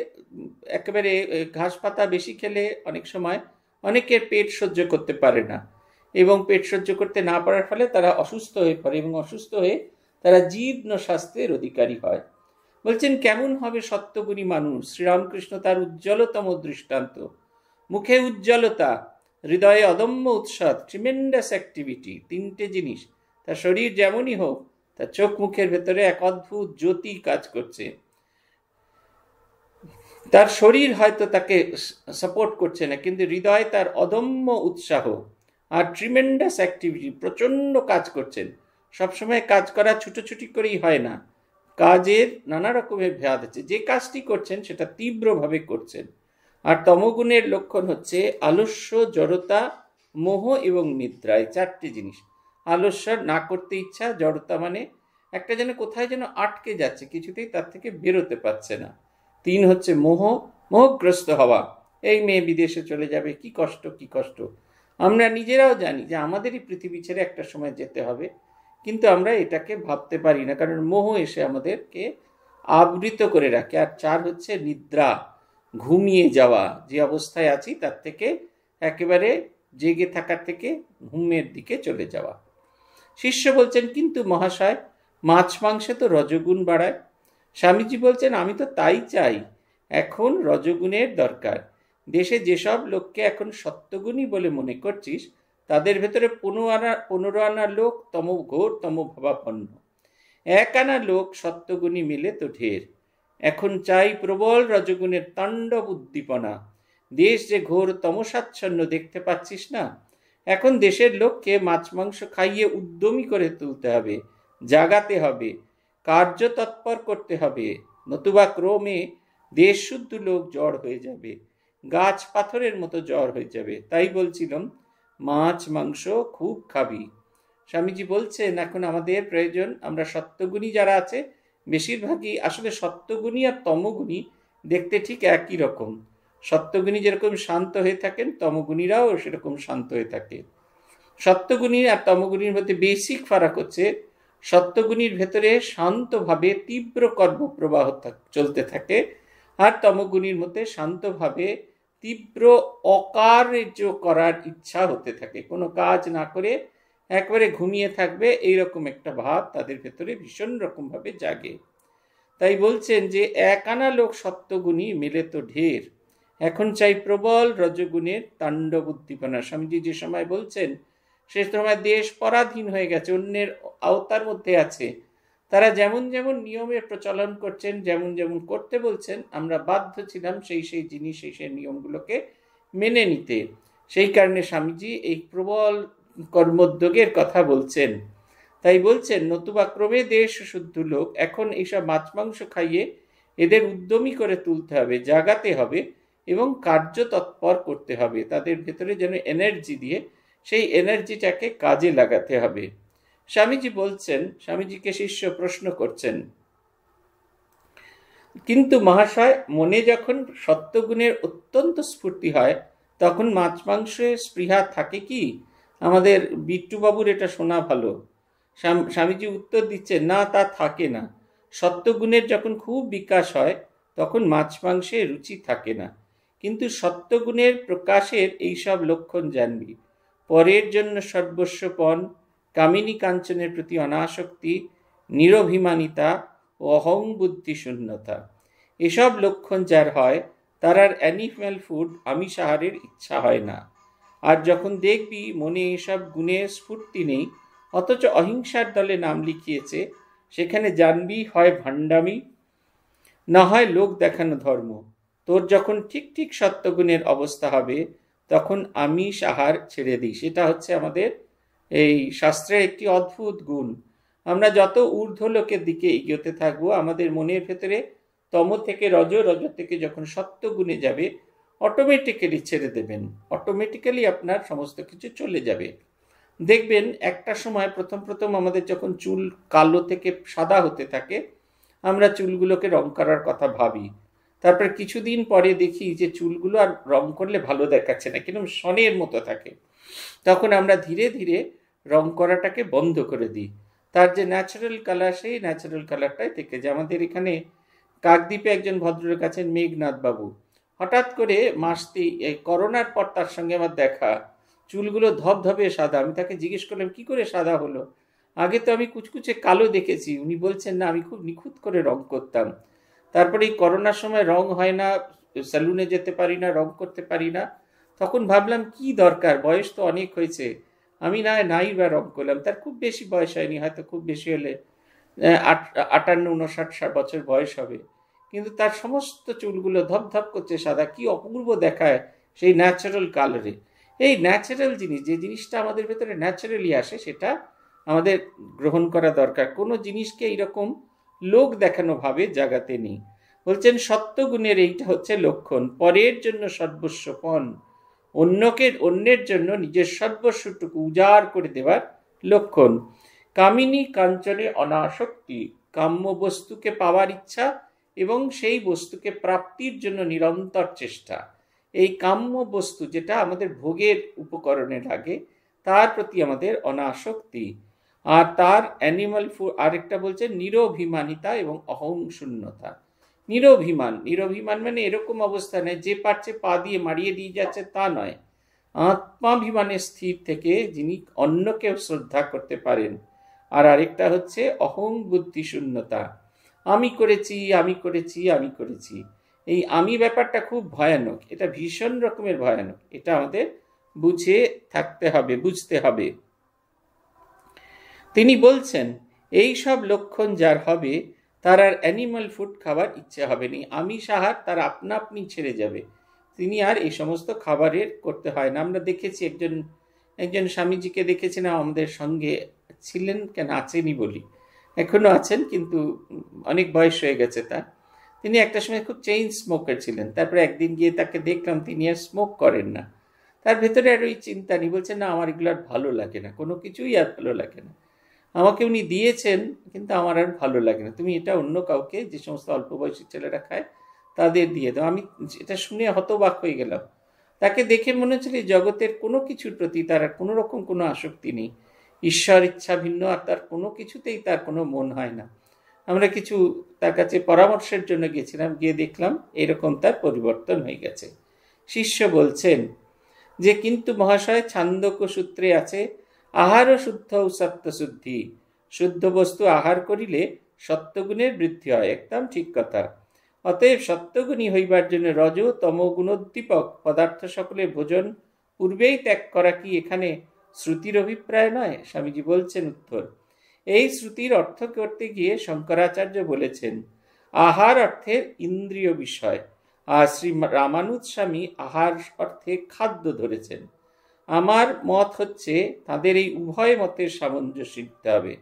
একেবারে ঘাস পাতা বেশি খেলে অনেক সময় অনেকের পেট সহ্য করতে পারে না এবং পেট সহ্য করতে না পারার ফলে তারা অসুস্থ হয়ে পড়ে এবং অসুস্থ হয়ে তারা জীর্ণ স্বাস্থ্যের অধিকারী হয় বলছেন কেমন হবে সত্যগুণী মানুষ শ্রীরামকৃষ্ণ তার উজ্জ্বলতম দৃষ্টান্ত মুখে উজ্জ্বলতা হৃদয়ে অদম্য উৎসাদ ট্রিমেন্ডাস অ্যাক্টিভিটি তিনটে জিনিস তার শরীর যেমনই হোক তার চোখ মুখের ভেতরে এক অদ্ভুত জ্যোতি কাজ করছে তার শরীর হয়তো তাকে সাপোর্ট করছে না কিন্তু হৃদয়ে তার অদম্য উৎসাহ আর ট্রিমেন্ডাস অ্যাক্টিভিটি প্রচণ্ড কাজ করছেন সবসময় কাজ করা ছুটোছুটি করেই হয় না কাজের নানা রকমের ভেদ আছে যে কাজটি করছেন সেটা তীব্রভাবে করছেন আর তমগুণের লক্ষণ হচ্ছে আলস্য জড়তা মোহ এবং নিদ্রা এই চারটি জিনিস আলস্য না করতে ইচ্ছা জড়তা মানে একটা যেন কোথায় যেন আটকে যাচ্ছে কিছুতেই তার থেকে বেরোতে পারছে না তিন হচ্ছে মোহ মোহগ্রস্ত হওয়া এই মেয়ে বিদেশে চলে যাবে কি কষ্ট কি কষ্ট আমরা নিজেরাও জানি যে আমাদেরই পৃথিবী ছেড়ে একটা সময় যেতে হবে কিন্তু আমরা এটাকে ভাবতে পারি না কারণ মোহ এসে আমাদেরকে আবৃত করে রাখে আর চার হচ্ছে নিদ্রা ঘুমিয়ে যাওয়া যে অবস্থায় আছি তার থেকে একেবারে জেগে থাকার থেকে ঘুমের দিকে চলে যাওয়া শিষ্য বলছেন কিন্তু মহাশয় মাছ মাংসে তো রজগুণ বাড়ায় স্বামীজি বলছেন আমি তো তাই চাই এখন রজগুণের দরকার দেশে যেসব লোককে এখন সত্যগুণী বলে মনে করছিস তাদের ভেতরে পনেরো আনা পনেরো আনা লোক তম ঘোর তম ভাবাপন্ন এক আনা লোক সত্যগুণী মিলে তো ঢের এখন চাই প্রবল রজগুণের তাণ্ডব উদ্দীপনা দেশ যে ঘোর তমসাচ্ছন্ন দেখতে পাচ্ছিস না এখন দেশের লোককে মাছ মাংস খাইয়ে উদ্যমী করে তুলতে হবে জাগাতে হবে কার্য তৎপর করতে হবে নতুবা ক্রমে দেশ শুদ্ধ লোক জ্বর হয়ে যাবে গাছ পাথরের মতো জ্বর হয়ে যাবে তাই বলছিলাম মাছ মাংস খুব খাবি স্বামীজি বলছেন এখন আমাদের প্রয়োজন আমরা সত্যগুণী যারা আছে বেশিরভাগই আসলে সত্যগুণী আর তমগুণী দেখতে ঠিক একই রকম সত্যগুণী যেরকম শান্ত হয়ে থাকেন তমগুণীরাও সেরকম শান্ত হয়ে থাকে সত্যগুণী আর তমগুণীর মধ্যে বেসিক ফারাক হচ্ছে সত্যগুণীর ভেতরে শান্তভাবে তীব্র কর্মপ্রবাহ চলতে থাকে আর তমগুণীর মধ্যে শান্তভাবে তীব্র অকার্য করার ইচ্ছা হতে থাকে কোনো কাজ না করে একবারে ঘুমিয়ে থাকবে এইরকম একটা ভাব তাদের ভেতরে ভীষণ রকমভাবে জাগে তাই বলছেন যে এক আনা লোক সত্যগুণী মেলে তো ঢের এখন চাই প্রবল রজগুণের তাণ্ডব উদ্দীপনা স্বামীজি যে সময় বলছেন সে সময় দেশ পরাধীন হয়ে গেছে অন্যের আওতার মধ্যে আছে তারা যেমন যেমন নিয়মের প্রচলন করছেন যেমন যেমন করতে বলছেন আমরা বাধ্য ছিলাম সেই সেই জিনিস সেই সেই নিয়মগুলোকে মেনে নিতে সেই কারণে স্বামীজি এই প্রবল কর্মোদ্যোগের কথা বলছেন তাই বলছেন নতুবা ক্রমে দেশ শুদ্ধ লোক এখন এইসব মাছ মাংস খাইয়ে এদের উদ্যমী করে তুলতে হবে জাগাতে হবে এবং কার্য তৎপর করতে হবে তাদের ভেতরে যেন এনার্জি দিয়ে সেই এনার্জিটাকে কাজে লাগাতে হবে স্বামীজি বলছেন স্বামীজিকে শিষ্য প্রশ্ন করছেন কিন্তু মহাশয় মনে যখন সত্যগুণের অত্যন্ত স্ফূর্তি হয় তখন মাছ মাংসের স্পৃহা থাকে কি আমাদের বিট্টুবাবুর এটা শোনা ভালো স্বামীজি উত্তর দিচ্ছে না তা থাকে না সত্যগুণের যখন খুব বিকাশ হয় তখন মাছ মাংসে রুচি থাকে না কিন্তু সত্যগুণের প্রকাশের এইসব লক্ষণ জানবি পরের জন্য সর্বস্বপণ কামিনী কাঞ্চনের প্রতি অনাসক্তি নিরভিমানিতা ও অহং বুদ্ধিশূন্যতা এসব লক্ষণ যার হয় তার আর অ্যানিম্যাল ফুড আমি সাহারের ইচ্ছা হয় না আর যখন দেখবি মনে এসব গুণে স্ফূর্তি নেই অথচ অহিংসার দলে নাম লিখিয়েছে সেখানে জানবি হয় ভাণ্ডামি না হয় লোক দেখানো ধর্ম তোর যখন ঠিক ঠিক সত্যগুণের অবস্থা হবে তখন আমি সাহার ছেড়ে দিই সেটা হচ্ছে আমাদের এই শাস্ত্রের একটি অদ্ভুত গুণ আমরা যত ঊর্ধ্ব লোকের দিকে এগিয়েতে থাকবো আমাদের মনের ভেতরে তম থেকে রজ রজ থেকে যখন সত্য গুণে যাবে অটোমেটিক্যালি ছেড়ে দেবেন অটোমেটিক্যালি আপনার সমস্ত কিছু চলে যাবে দেখবেন একটা সময় প্রথম প্রথম আমাদের যখন চুল কালো থেকে সাদা হতে থাকে আমরা চুলগুলোকে রং করার কথা ভাবি তারপর কিছুদিন পরে দেখি যে চুলগুলো আর রং করলে ভালো দেখাচ্ছে না কিরকম সনের মতো থাকে তখন আমরা ধীরে ধীরে রং করাটাকে বন্ধ করে দিই তার যে ন্যাচারাল কালার সেই ন্যাচারাল কালারটাই থেকে যে আমাদের এখানে কাকদ্বীপে একজন ভদ্রলোক আছেন মেঘনাথবাবু হঠাৎ করে মাসতি এই করোনার পর তার সঙ্গে আমার দেখা চুলগুলো ধপধপে সাদা আমি তাকে জিজ্ঞেস করলাম কি করে সাদা হলো আগে তো আমি কুচকুচে কালো দেখেছি উনি বলছেন না আমি খুব নিখুঁত করে রং করতাম তারপরে এই করোনার সময় রং হয় না স্যালুনে যেতে পারি না রং করতে পারি না তখন ভাবলাম কি দরকার বয়স তো অনেক হয়েছে আমি না নাই বা রব করলাম তার খুব বেশি বয়স হয়নি হয়তো খুব বেশি হলে আটান্ন উনষাট বছর বয়স হবে কিন্তু তার সমস্ত চুলগুলো ধপধপ করছে সাদা কি অপূর্ব দেখায় সেই ন্যাচারাল কালারে এই ন্যাচারাল জিনিস যে জিনিসটা আমাদের ভেতরে ন্যাচারালি আসে সেটা আমাদের গ্রহণ করা দরকার কোনো জিনিসকে এইরকম লোক দেখানো ভাবে জাগাতে নেই বলছেন সত্যগুণের এইটা হচ্ছে লক্ষণ পরের জন্য সর্বস্ব পণ অন্যকে অন্যের জন্য নিজের সর্বস্বটুকু উজাড় করে দেওয়ার লক্ষণ কামিনী কাঞ্চনে অনাসক্তি কাম্য বস্তুকে পাওয়ার ইচ্ছা এবং সেই বস্তুকে প্রাপ্তির জন্য নিরন্তর চেষ্টা এই কাম্য বস্তু যেটা আমাদের ভোগের উপকরণে লাগে তার প্রতি আমাদের অনাসক্তি আর তার অ্যানিমাল ফুড আরেকটা বলছে নিরভিমানিতা এবং অহংশূন্যতা নিরভিমান নিরভিমান মানে এরকম অবস্থানে যে পারছে পা দিয়ে মারিয়ে দিয়ে যাচ্ছে তা নয় আত্মাভিমানে স্থির থেকে যিনি অন্যকেও শ্রদ্ধা করতে পারেন আর আরেকটা হচ্ছে অহং বুদ্ধি শূন্যতা আমি করেছি আমি করেছি আমি করেছি এই আমি ব্যাপারটা খুব ভয়ানক এটা ভীষণ রকমের ভয়ানক এটা আমাদের বুঝে থাকতে হবে বুঝতে হবে তিনি বলছেন এই সব লক্ষণ যার হবে তার আর অ্যানিমাল ফুড খাবার ইচ্ছে হবে না আমিষ আহার তার আপনা আপনি ছেড়ে যাবে তিনি আর এই সমস্ত খাবারের করতে হয় না আমরা দেখেছি একজন একজন স্বামীজিকে দেখেছিলাম আমাদের সঙ্গে ছিলেন কেন আছেনি বলি এখনও আছেন কিন্তু অনেক বয়স হয়ে গেছে তার তিনি একটা সময় খুব চেইন স্মোকার ছিলেন তারপরে একদিন গিয়ে তাকে দেখলাম তিনি আর স্মোক করেন না তার ভেতরে আর ওই চিন্তা নেই বলছেন না আমার এগুলো আর ভালো লাগে না কোনো কিছুই আর ভালো লাগে না আমাকে উনি দিয়েছেন কিন্তু আমার আর ভালো লাগে না তুমি এটা অন্য কাউকে যে সমস্ত অল্প বয়সী ছেলেরা খায় তাদের দিয়ে দাও আমি এটা শুনে হতবাক হয়ে গেলাম তাকে দেখে মনে হচ্ছিল জগতের কোনো কিছুর প্রতি তার আর কোনো রকম কোনো আসক্তি নেই ঈশ্বর ইচ্ছা ভিন্ন আর তার কোনো কিছুতেই তার কোনো মন হয় না আমরা কিছু তার কাছে পরামর্শের জন্য গিয়েছিলাম গিয়ে দেখলাম এরকম তার পরিবর্তন হয়ে গেছে শিষ্য বলছেন যে কিন্তু মহাশয় ছান্দক সূত্রে আছে আহার শুদ্ধ শুদ্ধি শুদ্ধ বস্তু আহার করিলে সত্যগুণের বৃদ্ধি হয় একদম ঠিক কথা অতএব সত্যগুণী হইবার জন্য রজ তম গুণোদ্দীপক পদার্থ সকলে ভোজন পূর্বেই ত্যাগ করা কি এখানে শ্রুতির অভিপ্রায় নয় স্বামীজি বলছেন উত্তর এই শ্রুতির অর্থ করতে গিয়ে শঙ্করাচার্য বলেছেন আহার অর্থে ইন্দ্রিয় বিষয় আর শ্রী রামানুজ স্বামী আহার অর্থে খাদ্য ধরেছেন আমার মত হচ্ছে তাদের এই উভয় মতের সামঞ্জস্য দিতে হবে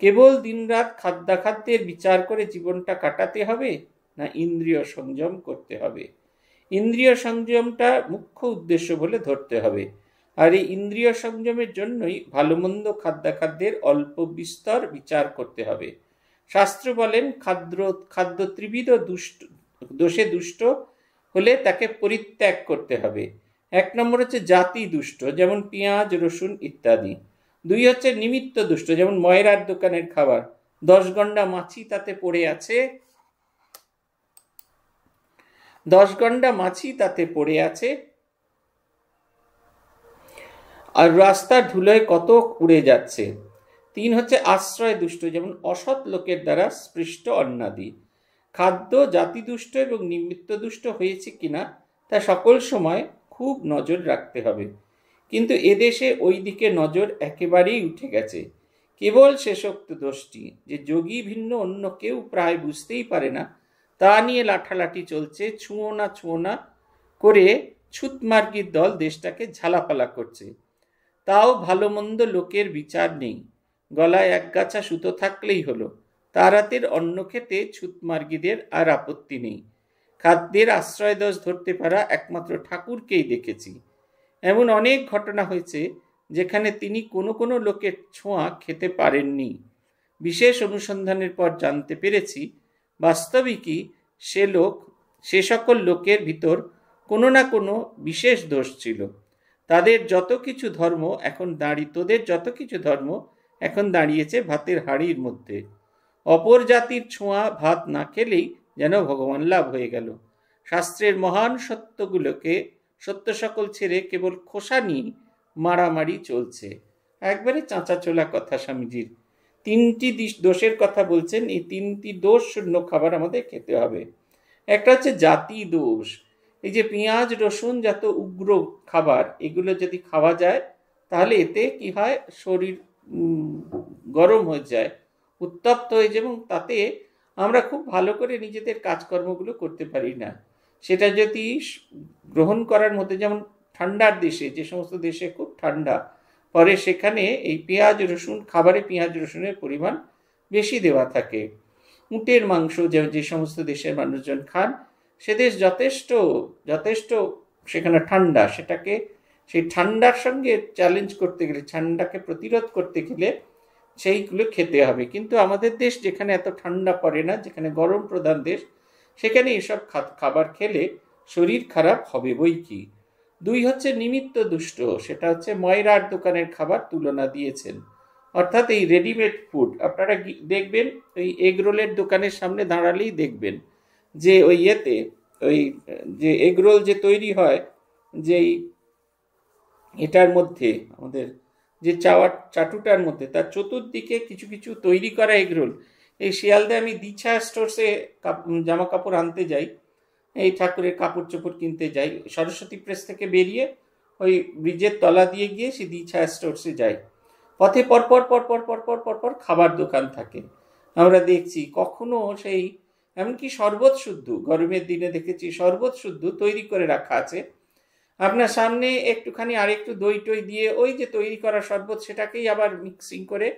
কেবল দিনরাত খাদ্যাখাদ্যের বিচার করে জীবনটা কাটাতে হবে না ইন্দ্রিয় সংযম করতে হবে ইন্দ্রিয় সংযমটা মুখ্য উদ্দেশ্য বলে ধরতে হবে আর এই ইন্দ্রিয় সংযমের জন্যই ভালো মন্দ খাদ্যাখাদ্যের অল্প বিস্তর বিচার করতে হবে শাস্ত্র বলেন খাদ্য খাদ্য ত্রিবিধ দুষ্ট দোষে দুষ্ট হলে তাকে পরিত্যাগ করতে হবে এক নম্বর হচ্ছে জাতি দুষ্ট যেমন পেঁয়াজ রসুন ইত্যাদি দুই হচ্ছে নিমিত্ত দুষ্ট যেমন ময়রার দোকানের খাবার দশ গন্ডা মাছি তাতে পড়ে আছে দশ গন্ডা মাছি তাতে পড়ে আছে আর রাস্তা ধুলোয় কত উড়ে যাচ্ছে তিন হচ্ছে আশ্রয় দুষ্ট যেমন অসৎ লোকের দ্বারা স্পৃষ্ট অন্নাদি খাদ্য জাতি দুষ্ট এবং নিমিত্ত দুষ্ট হয়েছে কিনা তা সকল সময় খুব নজর রাখতে হবে কিন্তু এদেশে ওই দিকে নজর একেবারেই উঠে গেছে কেবল শেষোক্ত দোষটি যে যোগী ভিন্ন অন্য কেউ প্রায় বুঝতেই পারে না তা নিয়ে লাঠালাঠি চলছে ছুঁয়ো না ছুঁয়ো না করে ছুতমার্গির দল দেশটাকে ঝালাপালা করছে তাও ভালো মন্দ লোকের বিচার নেই গলায় একগাছা সুতো থাকলেই হলো তারাতের অন্ন খেতে ছুতমার্গিদের আর আপত্তি নেই খাদ্যের আশ্রয়দোষ ধরতে পারা একমাত্র ঠাকুরকেই দেখেছি এমন অনেক ঘটনা হয়েছে যেখানে তিনি কোনো কোনো লোকের ছোঁয়া খেতে পারেননি বিশেষ অনুসন্ধানের পর জানতে পেরেছি বাস্তবিকই সে লোক সে সকল লোকের ভিতর কোনো না কোনো বিশেষ দোষ ছিল তাদের যত কিছু ধর্ম এখন দাঁড়ি তোদের যত কিছু ধর্ম এখন দাঁড়িয়েছে ভাতের হাড়ির মধ্যে অপর জাতির ছোঁয়া ভাত না খেলেই যেন ভগবান লাভ হয়ে গেল শাস্ত্রের মহান সত্যগুলোকে সত্য সকল ছেড়ে কেবল খোসা নিয়ে মারামারি চলছে একবারে চাঁচা চোলা কথা স্বামীজির তিনটি দোষের কথা বলছেন এই তিনটি দোষ শূন্য খাবার আমাদের খেতে হবে একটা হচ্ছে জাতি দোষ এই যে পেঁয়াজ রসুন যত উগ্র খাবার এগুলো যদি খাওয়া যায় তাহলে এতে কি হয় শরীর গরম হয়ে যায় উত্তপ্ত হয়ে যায় এবং তাতে আমরা খুব ভালো করে নিজেদের কাজকর্মগুলো করতে পারি না সেটা যদি গ্রহণ করার মধ্যে যেমন ঠান্ডার দেশে যে সমস্ত দেশে খুব ঠান্ডা পরে সেখানে এই পেঁয়াজ রসুন খাবারে পেঁয়াজ রসুনের পরিমাণ বেশি দেওয়া থাকে উটের মাংস যে সমস্ত দেশের মানুষজন খান সে দেশ যথেষ্ট যথেষ্ট সেখানে ঠান্ডা সেটাকে সেই ঠান্ডার সঙ্গে চ্যালেঞ্জ করতে গেলে ঠান্ডাকে প্রতিরোধ করতে গেলে সেইগুলো খেতে হবে কিন্তু আমাদের দেশ যেখানে এত ঠান্ডা পড়ে না যেখানে গরম প্রধান দেশ সেখানে এসব খাবার খেলে শরীর খারাপ হবে বই কি দুই হচ্ছে নিমিত্ত দুষ্ট সেটা হচ্ছে ময়রার দোকানের খাবার তুলনা দিয়েছেন অর্থাৎ এই রেডিমেড ফুড আপনারা দেখবেন ওই এগরোলের দোকানের সামনে দাঁড়ালেই দেখবেন যে ওই ইয়েতে ওই যে এগরোল যে তৈরি হয় যেই এটার মধ্যে আমাদের যে চাওয়ার চাটুটার মধ্যে তার চতুর্দিকে কিছু কিছু তৈরি করা এগরোল এই শিয়ালদে আমি দীক্ষা স্টোর্সে জামা কাপড় আনতে যাই এই ঠাকুরের কাপড় চোপড় কিনতে যাই সরস্বতী প্রেস থেকে বেরিয়ে ওই ব্রিজের তলা দিয়ে গিয়ে সে দীক্ষা স্টোর্সে যাই পথে পরপর পরপর পরপর পরপর খাবার দোকান থাকে আমরা দেখছি কখনো সেই এমনকি শরবত শুদ্ধ গরমের দিনে দেখেছি শরবত শুদ্ধ তৈরি করে রাখা আছে আপনার সামনে একটুখানি আর একটু দই টই দিয়ে ওই যে তৈরি করা শরবত সেটাকেই আবার মিক্সিং করে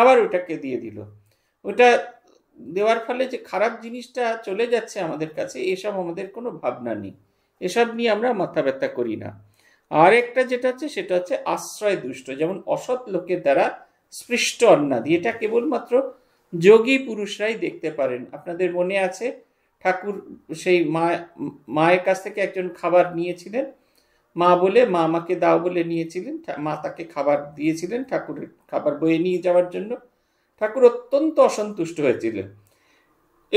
আবার ওটাকে দিয়ে দিল ওটা দেওয়ার ফলে যে খারাপ জিনিসটা চলে যাচ্ছে আমাদের কাছে এসব আমাদের কোনো ভাবনা নেই এসব নিয়ে আমরা মাথা ব্যথা করি না আর একটা যেটা হচ্ছে সেটা হচ্ছে আশ্রয় দুষ্ট যেমন অসৎ লোকের দ্বারা স্পৃষ্ট অন্নাদি এটা কেবলমাত্র যোগী পুরুষরাই দেখতে পারেন আপনাদের মনে আছে ঠাকুর সেই মা মায়ের কাছ থেকে একজন খাবার নিয়েছিলেন মা বলে মা আমাকে দাও বলে নিয়েছিলেন মা তাকে খাবার দিয়েছিলেন ঠাকুরের খাবার বয়ে নিয়ে যাওয়ার জন্য ঠাকুর অত্যন্ত অসন্তুষ্ট হয়েছিলেন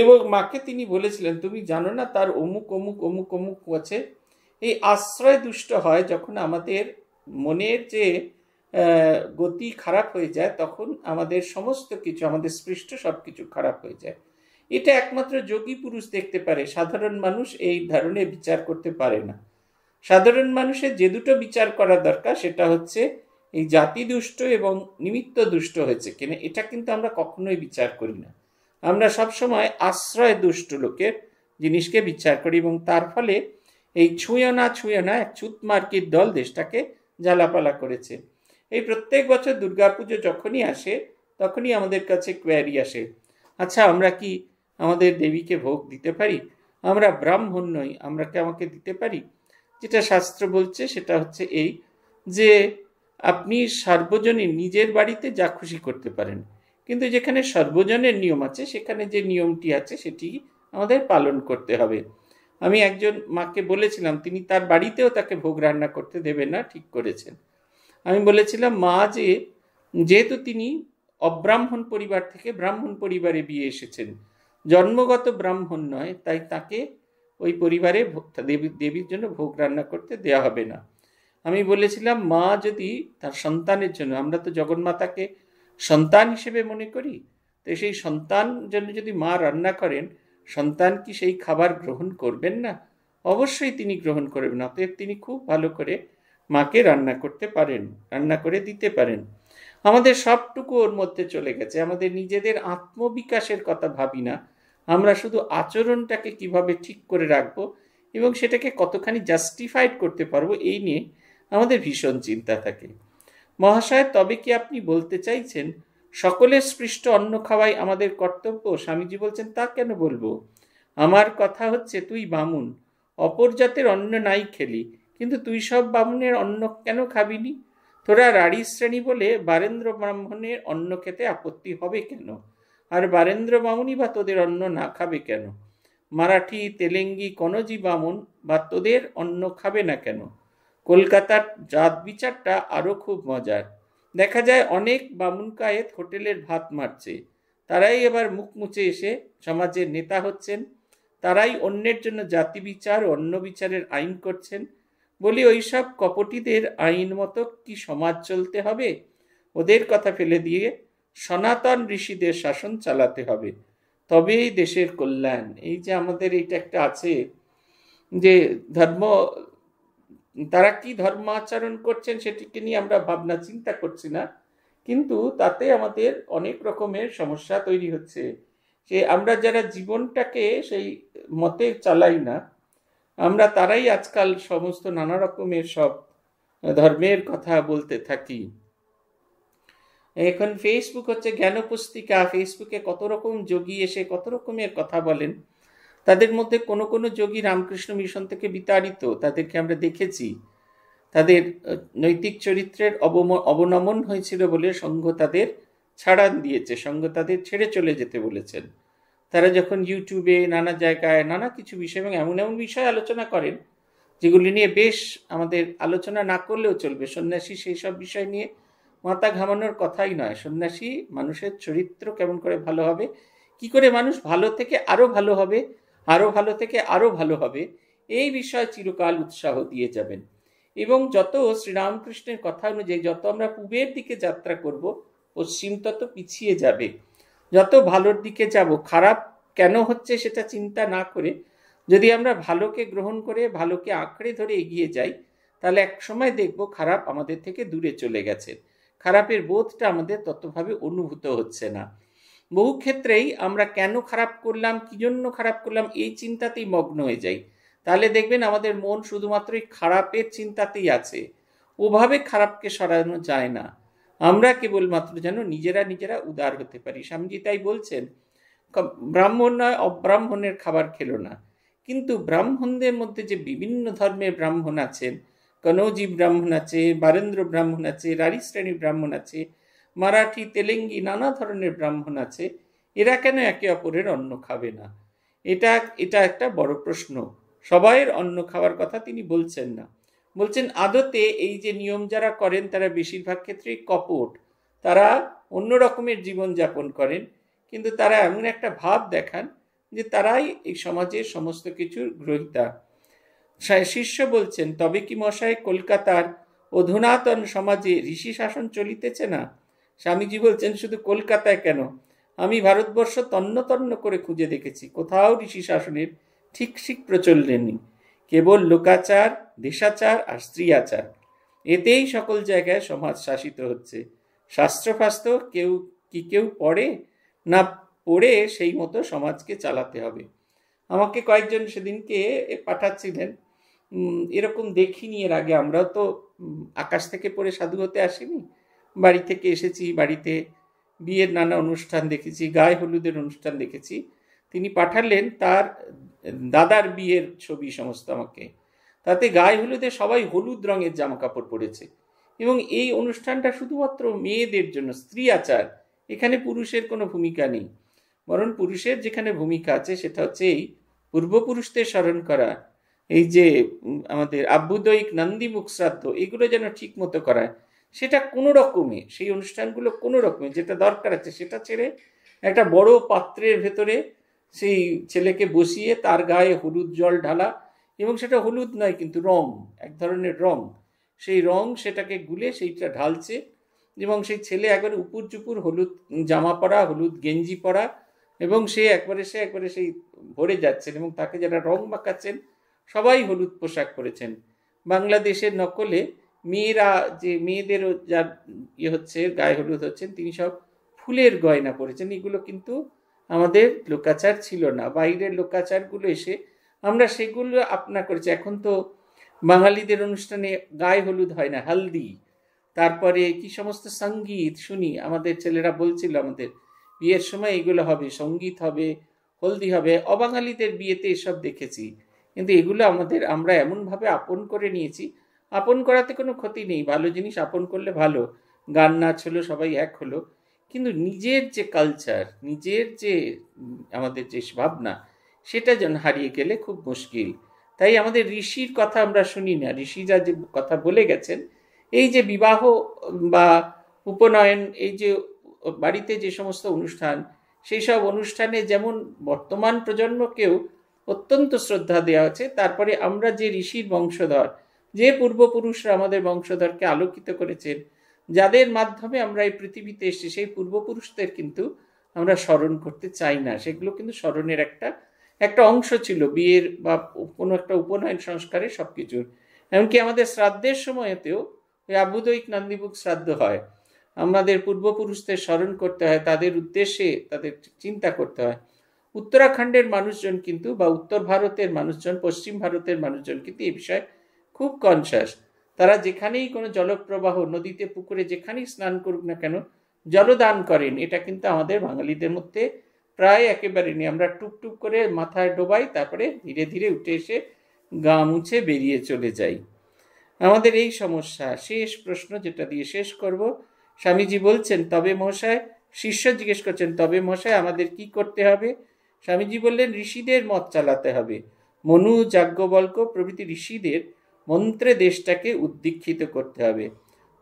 এবং মাকে তিনি বলেছিলেন তুমি জানো না তার অমুক অমুক অমুক অমুক আছে এই আশ্রয় দুষ্ট হয় যখন আমাদের মনের যে গতি খারাপ হয়ে যায় তখন আমাদের সমস্ত কিছু আমাদের স্পৃষ্ট সব কিছু খারাপ হয়ে যায় এটা একমাত্র যোগী পুরুষ দেখতে পারে সাধারণ মানুষ এই ধরনের বিচার করতে পারে না সাধারণ মানুষের যে দুটো বিচার করা দরকার সেটা হচ্ছে এই জাতি দুষ্ট এবং নিমিত্ত দুষ্ট হয়েছে কেন এটা কিন্তু আমরা কখনোই বিচার করি না আমরা সবসময় আশ্রয় দুষ্ট লোকের জিনিসকে বিচার করি এবং তার ফলে এই ছুঁয়ো না ছুঁয়ো না এক মার্কির দল দেশটাকে জ্বালাপালা করেছে এই প্রত্যেক বছর দুর্গাপুজো যখনই আসে তখনই আমাদের কাছে কোয়ারি আসে আচ্ছা আমরা কি আমাদের দেবীকে ভোগ দিতে পারি আমরা ব্রাহ্মণ নই আমরা কি আমাকে দিতে পারি যেটা শাস্ত্র বলছে সেটা হচ্ছে এই যে আপনি সর্বজনে নিজের বাড়িতে যা খুশি করতে পারেন কিন্তু যেখানে সর্বজনের নিয়ম আছে সেখানে যে নিয়মটি আছে সেটি আমাদের পালন করতে হবে আমি একজন মাকে বলেছিলাম তিনি তার বাড়িতেও তাকে ভোগ রান্না করতে দেবেন না ঠিক করেছেন আমি বলেছিলাম মা যে যেহেতু তিনি অব্রাহ্মণ পরিবার থেকে ব্রাহ্মণ পরিবারে বিয়ে এসেছেন জন্মগত ব্রাহ্মণ নয় তাই তাকে ওই পরিবারে দেবী দেবীর জন্য ভোগ রান্না করতে দেয়া হবে না আমি বলেছিলাম মা যদি তার সন্তানের জন্য আমরা তো জগন্মাতাকে সন্তান হিসেবে মনে করি তো সেই সন্তান জন্য যদি মা রান্না করেন সন্তান কি সেই খাবার গ্রহণ করবেন না অবশ্যই তিনি গ্রহণ করবেন অতএব তিনি খুব ভালো করে মাকে রান্না করতে পারেন রান্না করে দিতে পারেন আমাদের সবটুকু ওর মধ্যে চলে গেছে আমাদের নিজেদের আত্মবিকাশের কথা ভাবি না আমরা শুধু আচরণটাকে কিভাবে ঠিক করে রাখবো এবং সেটাকে কতখানি জাস্টিফাইড করতে পারবো এই নিয়ে আমাদের ভীষণ চিন্তা থাকে মহাশয় তবে কি আপনি বলতে চাইছেন সকলের স্পৃষ্ট অন্ন খাওয়াই আমাদের কর্তব্য স্বামীজি বলছেন তা কেন বলবো আমার কথা হচ্ছে তুই বামুন অপর জাতের অন্ন নাই খেলি কিন্তু তুই সব বামুনের অন্ন কেন খাবিনি তোরা রাড়ি শ্রেণী বলে বারেন্দ্র ব্রাহ্মণের অন্ন খেতে আপত্তি হবে কেন আর বারেন্দ্র বামুনই বা তোদের অন্ন না খাবে কেন মারাঠি তেলেঙ্গি কনজি বামুন বা তোদের অন্ন খাবে না কেন কলকাতার জাত বিচারটা আরও খুব মজার দেখা যায় অনেক বামুন কায়েত হোটেলের ভাত মারছে তারাই এবার মুখ মুছে এসে সমাজের নেতা হচ্ছেন তারাই অন্যের জন্য জাতি বিচার অন্য বিচারের আইন করছেন বলি ওইসব কপটিদের আইন মতো কি সমাজ চলতে হবে ওদের কথা ফেলে দিয়ে সনাতন ঋষিদের শাসন চালাতে হবে তবেই দেশের কল্যাণ এই যে আমাদের এইটা একটা আছে যে ধর্ম তারা কি ধর্ম আচরণ করছেন সেটিকে নিয়ে আমরা ভাবনা চিন্তা করছি না কিন্তু তাতে আমাদের অনেক রকমের সমস্যা তৈরি হচ্ছে যে আমরা যারা জীবনটাকে সেই মতে চালাই না আমরা তারাই আজকাল সমস্ত নানা রকমের সব ধর্মের কথা বলতে থাকি এখন ফেসবুক হচ্ছে জ্ঞানপুস্তিকা ফেসবুকে কত রকম যোগী এসে কত রকমের কথা বলেন তাদের মধ্যে কোনো কোনো যোগী রামকৃষ্ণ মিশন থেকে বিতাড়িত তাদেরকে আমরা দেখেছি তাদের নৈতিক চরিত্রের অবনমন হয়েছিল বলে সংঘ তাদের ছাড়ান দিয়েছে সংঘ তাদের ছেড়ে চলে যেতে বলেছেন তারা যখন ইউটিউবে নানা জায়গায় নানা কিছু বিষয় এবং এমন এমন বিষয় আলোচনা করেন যেগুলি নিয়ে বেশ আমাদের আলোচনা না করলেও চলবে সন্ন্যাসী সেই সব বিষয় নিয়ে মাথা ঘামানোর কথাই নয় সন্ন্যাসী মানুষের চরিত্র কেমন করে ভালো হবে কি করে মানুষ ভালো থেকে আরও ভালো হবে আরও ভালো থেকে আরও ভালো হবে এই বিষয়ে চিরকাল উৎসাহ দিয়ে যাবেন এবং যত শ্রীরামকৃষ্ণের কথা অনুযায়ী যত আমরা পূবের দিকে যাত্রা করব পশ্চিম তত পিছিয়ে যাবে যত ভালোর দিকে যাব খারাপ কেন হচ্ছে সেটা চিন্তা না করে যদি আমরা ভালোকে গ্রহণ করে ভালোকে আঁকড়ে ধরে এগিয়ে যাই তাহলে একসময় দেখব খারাপ আমাদের থেকে দূরে চলে গেছে খারাপের বোধটা আমাদের ততভাবে অনুভূত হচ্ছে না বহু ক্ষেত্রেই আমরা কেন খারাপ করলাম কি জন্য খারাপ করলাম এই চিন্তাতেই মগ্ন হয়ে যাই তাহলে দেখবেন আমাদের মন শুধুমাত্র এই খারাপের চিন্তাতেই আছে ওভাবে খারাপকে সরানো যায় না আমরা কেবলমাত্র যেন নিজেরা নিজেরা উদার হতে পারি স্বামীজি তাই বলছেন ব্রাহ্মণ নয় অব্রাহ্মণের খাবার খেলো না কিন্তু ব্রাহ্মণদের মধ্যে যে বিভিন্ন ধর্মের ব্রাহ্মণ আছেন কনৌজি ব্রাহ্মণ আছে বারেন্দ্র ব্রাহ্মণ আছে রারি শ্রেণী ব্রাহ্মণ আছে মারাঠি তেলেঙ্গি নানা ধরনের ব্রাহ্মণ আছে এরা কেন একে অপরের অন্ন খাবে না এটা এটা একটা বড় প্রশ্ন সবাইয়ের অন্ন খাওয়ার কথা তিনি বলছেন না বলছেন আদতে এই যে নিয়ম যারা করেন তারা বেশিরভাগ ক্ষেত্রেই কপট তারা অন্য রকমের জীবনযাপন করেন কিন্তু তারা এমন একটা ভাব দেখান যে তারাই এই সমাজের সমস্ত কিছুর গ্রহিতা শিষ্য বলছেন তবে কি মশাই কলকাতার অধুনাতন সমাজে ঋষি শাসন চলিতেছে না স্বামীজি বলছেন শুধু কলকাতায় কেন আমি ভারতবর্ষ তন্ন তন্ন করে খুঁজে দেখেছি কোথাও ঋষি শাসনের ঠিক ঠিক প্রচলন নেই কেবল লোকাচার দেশাচার আর স্ত্রী আচার এতেই সকল জায়গায় সমাজ শাসিত হচ্ছে শাস্ত্রফাস্ত্র কেউ কি কেউ পড়ে না পড়ে সেই মতো সমাজকে চালাতে হবে আমাকে কয়েকজন সেদিনকে পাঠাচ্ছিলেন এরকম দেখিনি এর আগে আমরা তো আকাশ থেকে পড়ে সাধু হতে আসিনি বাড়ি থেকে এসেছি বাড়িতে বিয়ের নানা অনুষ্ঠান দেখেছি গায়ে হলুদের অনুষ্ঠান দেখেছি তিনি পাঠালেন তার দাদার বিয়ের ছবি সমস্ত আমাকে তাতে গায়ে হলুদে সবাই হলুদ রঙের জামা কাপড় পরেছে এবং এই অনুষ্ঠানটা শুধুমাত্র মেয়েদের জন্য স্ত্রী আচার এখানে পুরুষের কোনো ভূমিকা নেই বরং পুরুষের যেখানে ভূমিকা আছে সেটা হচ্ছে এই পূর্বপুরুষদের স্মরণ করা এই যে আমাদের আভ্যুদয়িক নান্দিমুখ শ্রাদ্ধ এগুলো যেন ঠিক মতো করা সেটা কোনো রকমে সেই অনুষ্ঠানগুলো কোনো রকমে যেটা দরকার আছে সেটা ছেড়ে একটা বড় পাত্রের ভেতরে সেই ছেলেকে বসিয়ে তার গায়ে হলুদ জল ঢালা এবং সেটা হলুদ নয় কিন্তু রং এক ধরনের রং সেই রং সেটাকে গুলে সেইটা ঢালছে এবং সেই ছেলে একবারে উপর চুপুর হলুদ জামা পরা হলুদ গেঞ্জি পরা এবং সে একবারে সে একবারে সেই ভরে যাচ্ছেন এবং তাকে যারা রং মাখাচ্ছেন সবাই হলুদ পোশাক পরেছেন বাংলাদেশের নকলে মেয়েরা যে মেয়েদেরও যার ইয়ে হচ্ছে গায়ে হলুদ হচ্ছেন তিনি সব ফুলের গয়না পরেছেন এগুলো কিন্তু আমাদের লোকাচার ছিল না বাইরের লোকাচারগুলো এসে আমরা সেগুলো আপনা করেছি এখন তো বাঙালিদের অনুষ্ঠানে গায়ে হলুদ হয় না হালদি তারপরে কি সমস্ত সঙ্গীত শুনি আমাদের ছেলেরা বলছিল আমাদের বিয়ের সময় এগুলো হবে সঙ্গীত হবে হলদি হবে অবাঙালিদের বিয়েতে এসব দেখেছি কিন্তু এগুলো আমাদের আমরা এমনভাবে আপন করে নিয়েছি আপন করাতে কোনো ক্ষতি নেই ভালো জিনিস আপন করলে ভালো গান নাচ হলো সবাই এক হলো কিন্তু নিজের যে কালচার নিজের যে আমাদের যে ভাবনা সেটা যেন হারিয়ে গেলে খুব মুশকিল তাই আমাদের ঋষির কথা আমরা শুনি না ঋষিরা যে কথা বলে গেছেন এই যে বিবাহ বা উপনয়ন এই যে বাড়িতে যে সমস্ত অনুষ্ঠান সেই সব অনুষ্ঠানে যেমন বর্তমান প্রজন্মকেও অত্যন্ত শ্রদ্ধা দেওয়া হয়েছে তারপরে আমরা যে ঋষির বংশধর যে পূর্বপুরুষরা আমাদের বংশধরকে আলোকিত করেছেন যাদের মাধ্যমে আমরা এই পৃথিবীতে এসেছি সেই পূর্বপুরুষদের কিন্তু আমরা স্মরণ করতে চাই না সেগুলো কিন্তু স্মরণের একটা একটা অংশ ছিল বিয়ের বা কোনো একটা উপনয়ন সংস্কারে সব কিছুর এমনকি আমাদের শ্রাদ্ধের সময়তেও ওই আবুদয়িক নান্দিবুক শ্রাদ্ধ হয় আমাদের পূর্বপুরুষদের স্মরণ করতে হয় তাদের উদ্দেশ্যে তাদের চিন্তা করতে হয় উত্তরাখণ্ডের মানুষজন কিন্তু বা উত্তর ভারতের মানুষজন পশ্চিম ভারতের মানুষজন কিন্তু এ বিষয়ে খুব কনসাস তারা যেখানেই কোনো জলপ্রবাহ নদীতে পুকুরে যেখানেই স্নান করুক না কেন জলদান করেন এটা কিন্তু আমাদের বাঙালিদের মধ্যে প্রায় একেবারে নেই আমরা টুকটুক করে মাথায় ডোবাই তারপরে ধীরে ধীরে উঠে এসে গা মুছে বেরিয়ে চলে যাই আমাদের এই সমস্যা শেষ প্রশ্ন যেটা দিয়ে শেষ করব স্বামীজি বলছেন তবে মহাশয় শিষ্য জিজ্ঞেস করছেন তবে মহাশয় আমাদের কি করতে হবে স্বামীজি বললেন ঋষিদের মত চালাতে হবে মনু যাজ্ঞবল্ক প্রভৃতি ঋষিদের মন্ত্রে দেশটাকে উদ্দীক্ষিত করতে হবে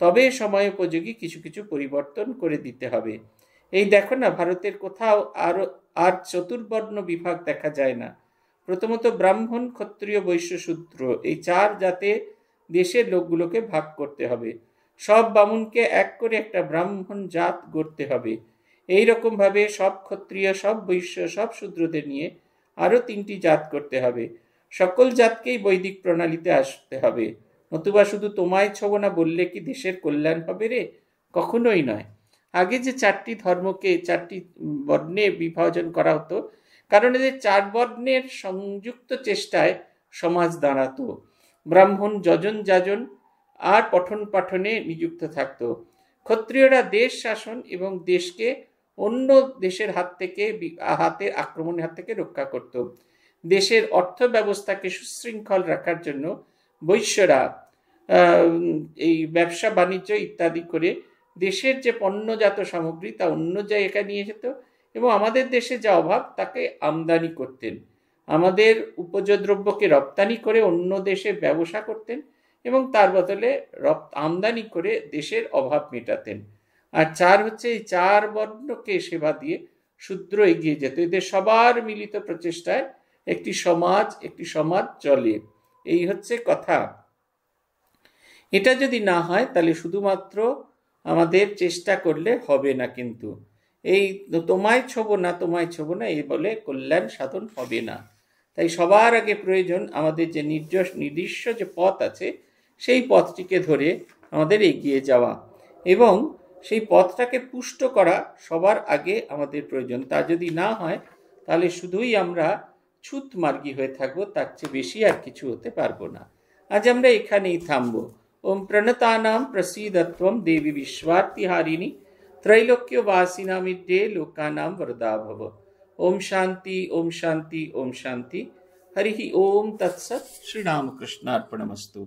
তবে সময় উপযোগী কিছু কিছু পরিবর্তন করে দিতে হবে এই দেখো না ভারতের কোথাও আর আর চতুর্বর্ণ বিভাগ দেখা যায় না প্রথমত ব্রাহ্মণ ক্ষত্রিয় বৈশ্য শূদ্র এই চার জাতে দেশের লোকগুলোকে ভাগ করতে হবে সব বামুনকে এক করে একটা ব্রাহ্মণ জাত গড়তে হবে এই সব ক্ষত্রিয় সব বৈশ্য সব শূদ্রদের নিয়ে আরও তিনটি জাত করতে হবে সকল জাতকেই বৈদিক প্রণালীতে আসতে হবে নতুবা শুধু তোমায় ছবো না বললে কি দেশের কল্যাণ হবে রে কখনোই নয় আগে যে চারটি ধর্মকে চারটি বর্ণে বিভাজন করা হতো কারণ এদের চার বর্ণের সংযুক্ত চেষ্টায় সমাজ দাঁড়াতো ব্রাহ্মণ যজন যাজন আর পঠন পাঠনে নিযুক্ত থাকত ক্ষত্রিয়রা দেশ শাসন এবং দেশকে অন্য দেশের হাত থেকে হাতের আক্রমণের হাত থেকে রক্ষা করত দেশের অর্থ ব্যবস্থাকে সুশৃঙ্খল রাখার জন্য বৈশ্যরা এই ব্যবসা বাণিজ্য ইত্যাদি করে দেশের যে পণ্যজাত সামগ্রী তা অন্য জায়গায় নিয়ে যেত এবং আমাদের দেশে যা অভাব তাকে আমদানি করতেন আমাদের উপজদ্রব্যকে রপ্তানি করে অন্য দেশে ব্যবসা করতেন এবং তার বদলে আমদানি করে দেশের অভাব মেটাতেন আর চার হচ্ছে এই চার বর্ণকে সেবা দিয়ে শূদ্র এগিয়ে যেত এদের সবার মিলিত প্রচেষ্টায় একটি সমাজ একটি সমাজ চলে এই হচ্ছে কথা এটা যদি না হয় তাহলে শুধুমাত্র আমাদের চেষ্টা করলে হবে না কিন্তু এই তোমায় ছোব না তোমায় ছোব না এই বলে কল্যাণ সাধন হবে না তাই সবার আগে প্রয়োজন আমাদের যে নির্জস নির্দিষ্ট যে পথ আছে সেই পথটিকে ধরে আমাদের এগিয়ে যাওয়া এবং সেই পথটাকে পুষ্ট করা সবার আগে আমাদের প্রয়োজন তা যদি না হয় তাহলে শুধুই আমরা ছুত মার্গি হয়ে থাকবো তার চেয়ে বেশি আর কিছু হতে পারবো না আজ আমরা এখানেই থামবো ওম প্রণতানাম প্রসিদত্বম দেবী বিশ্বার্তিহারিণী ত্রৈলোক্যবাসিনামিড্যে লোকানাম বরদা ভব ওম শান্তি ওম শান্তি ওম শান্তি হরি ওম তৎসৎ শ্রীরামকৃষ্ণার্পণমস্তু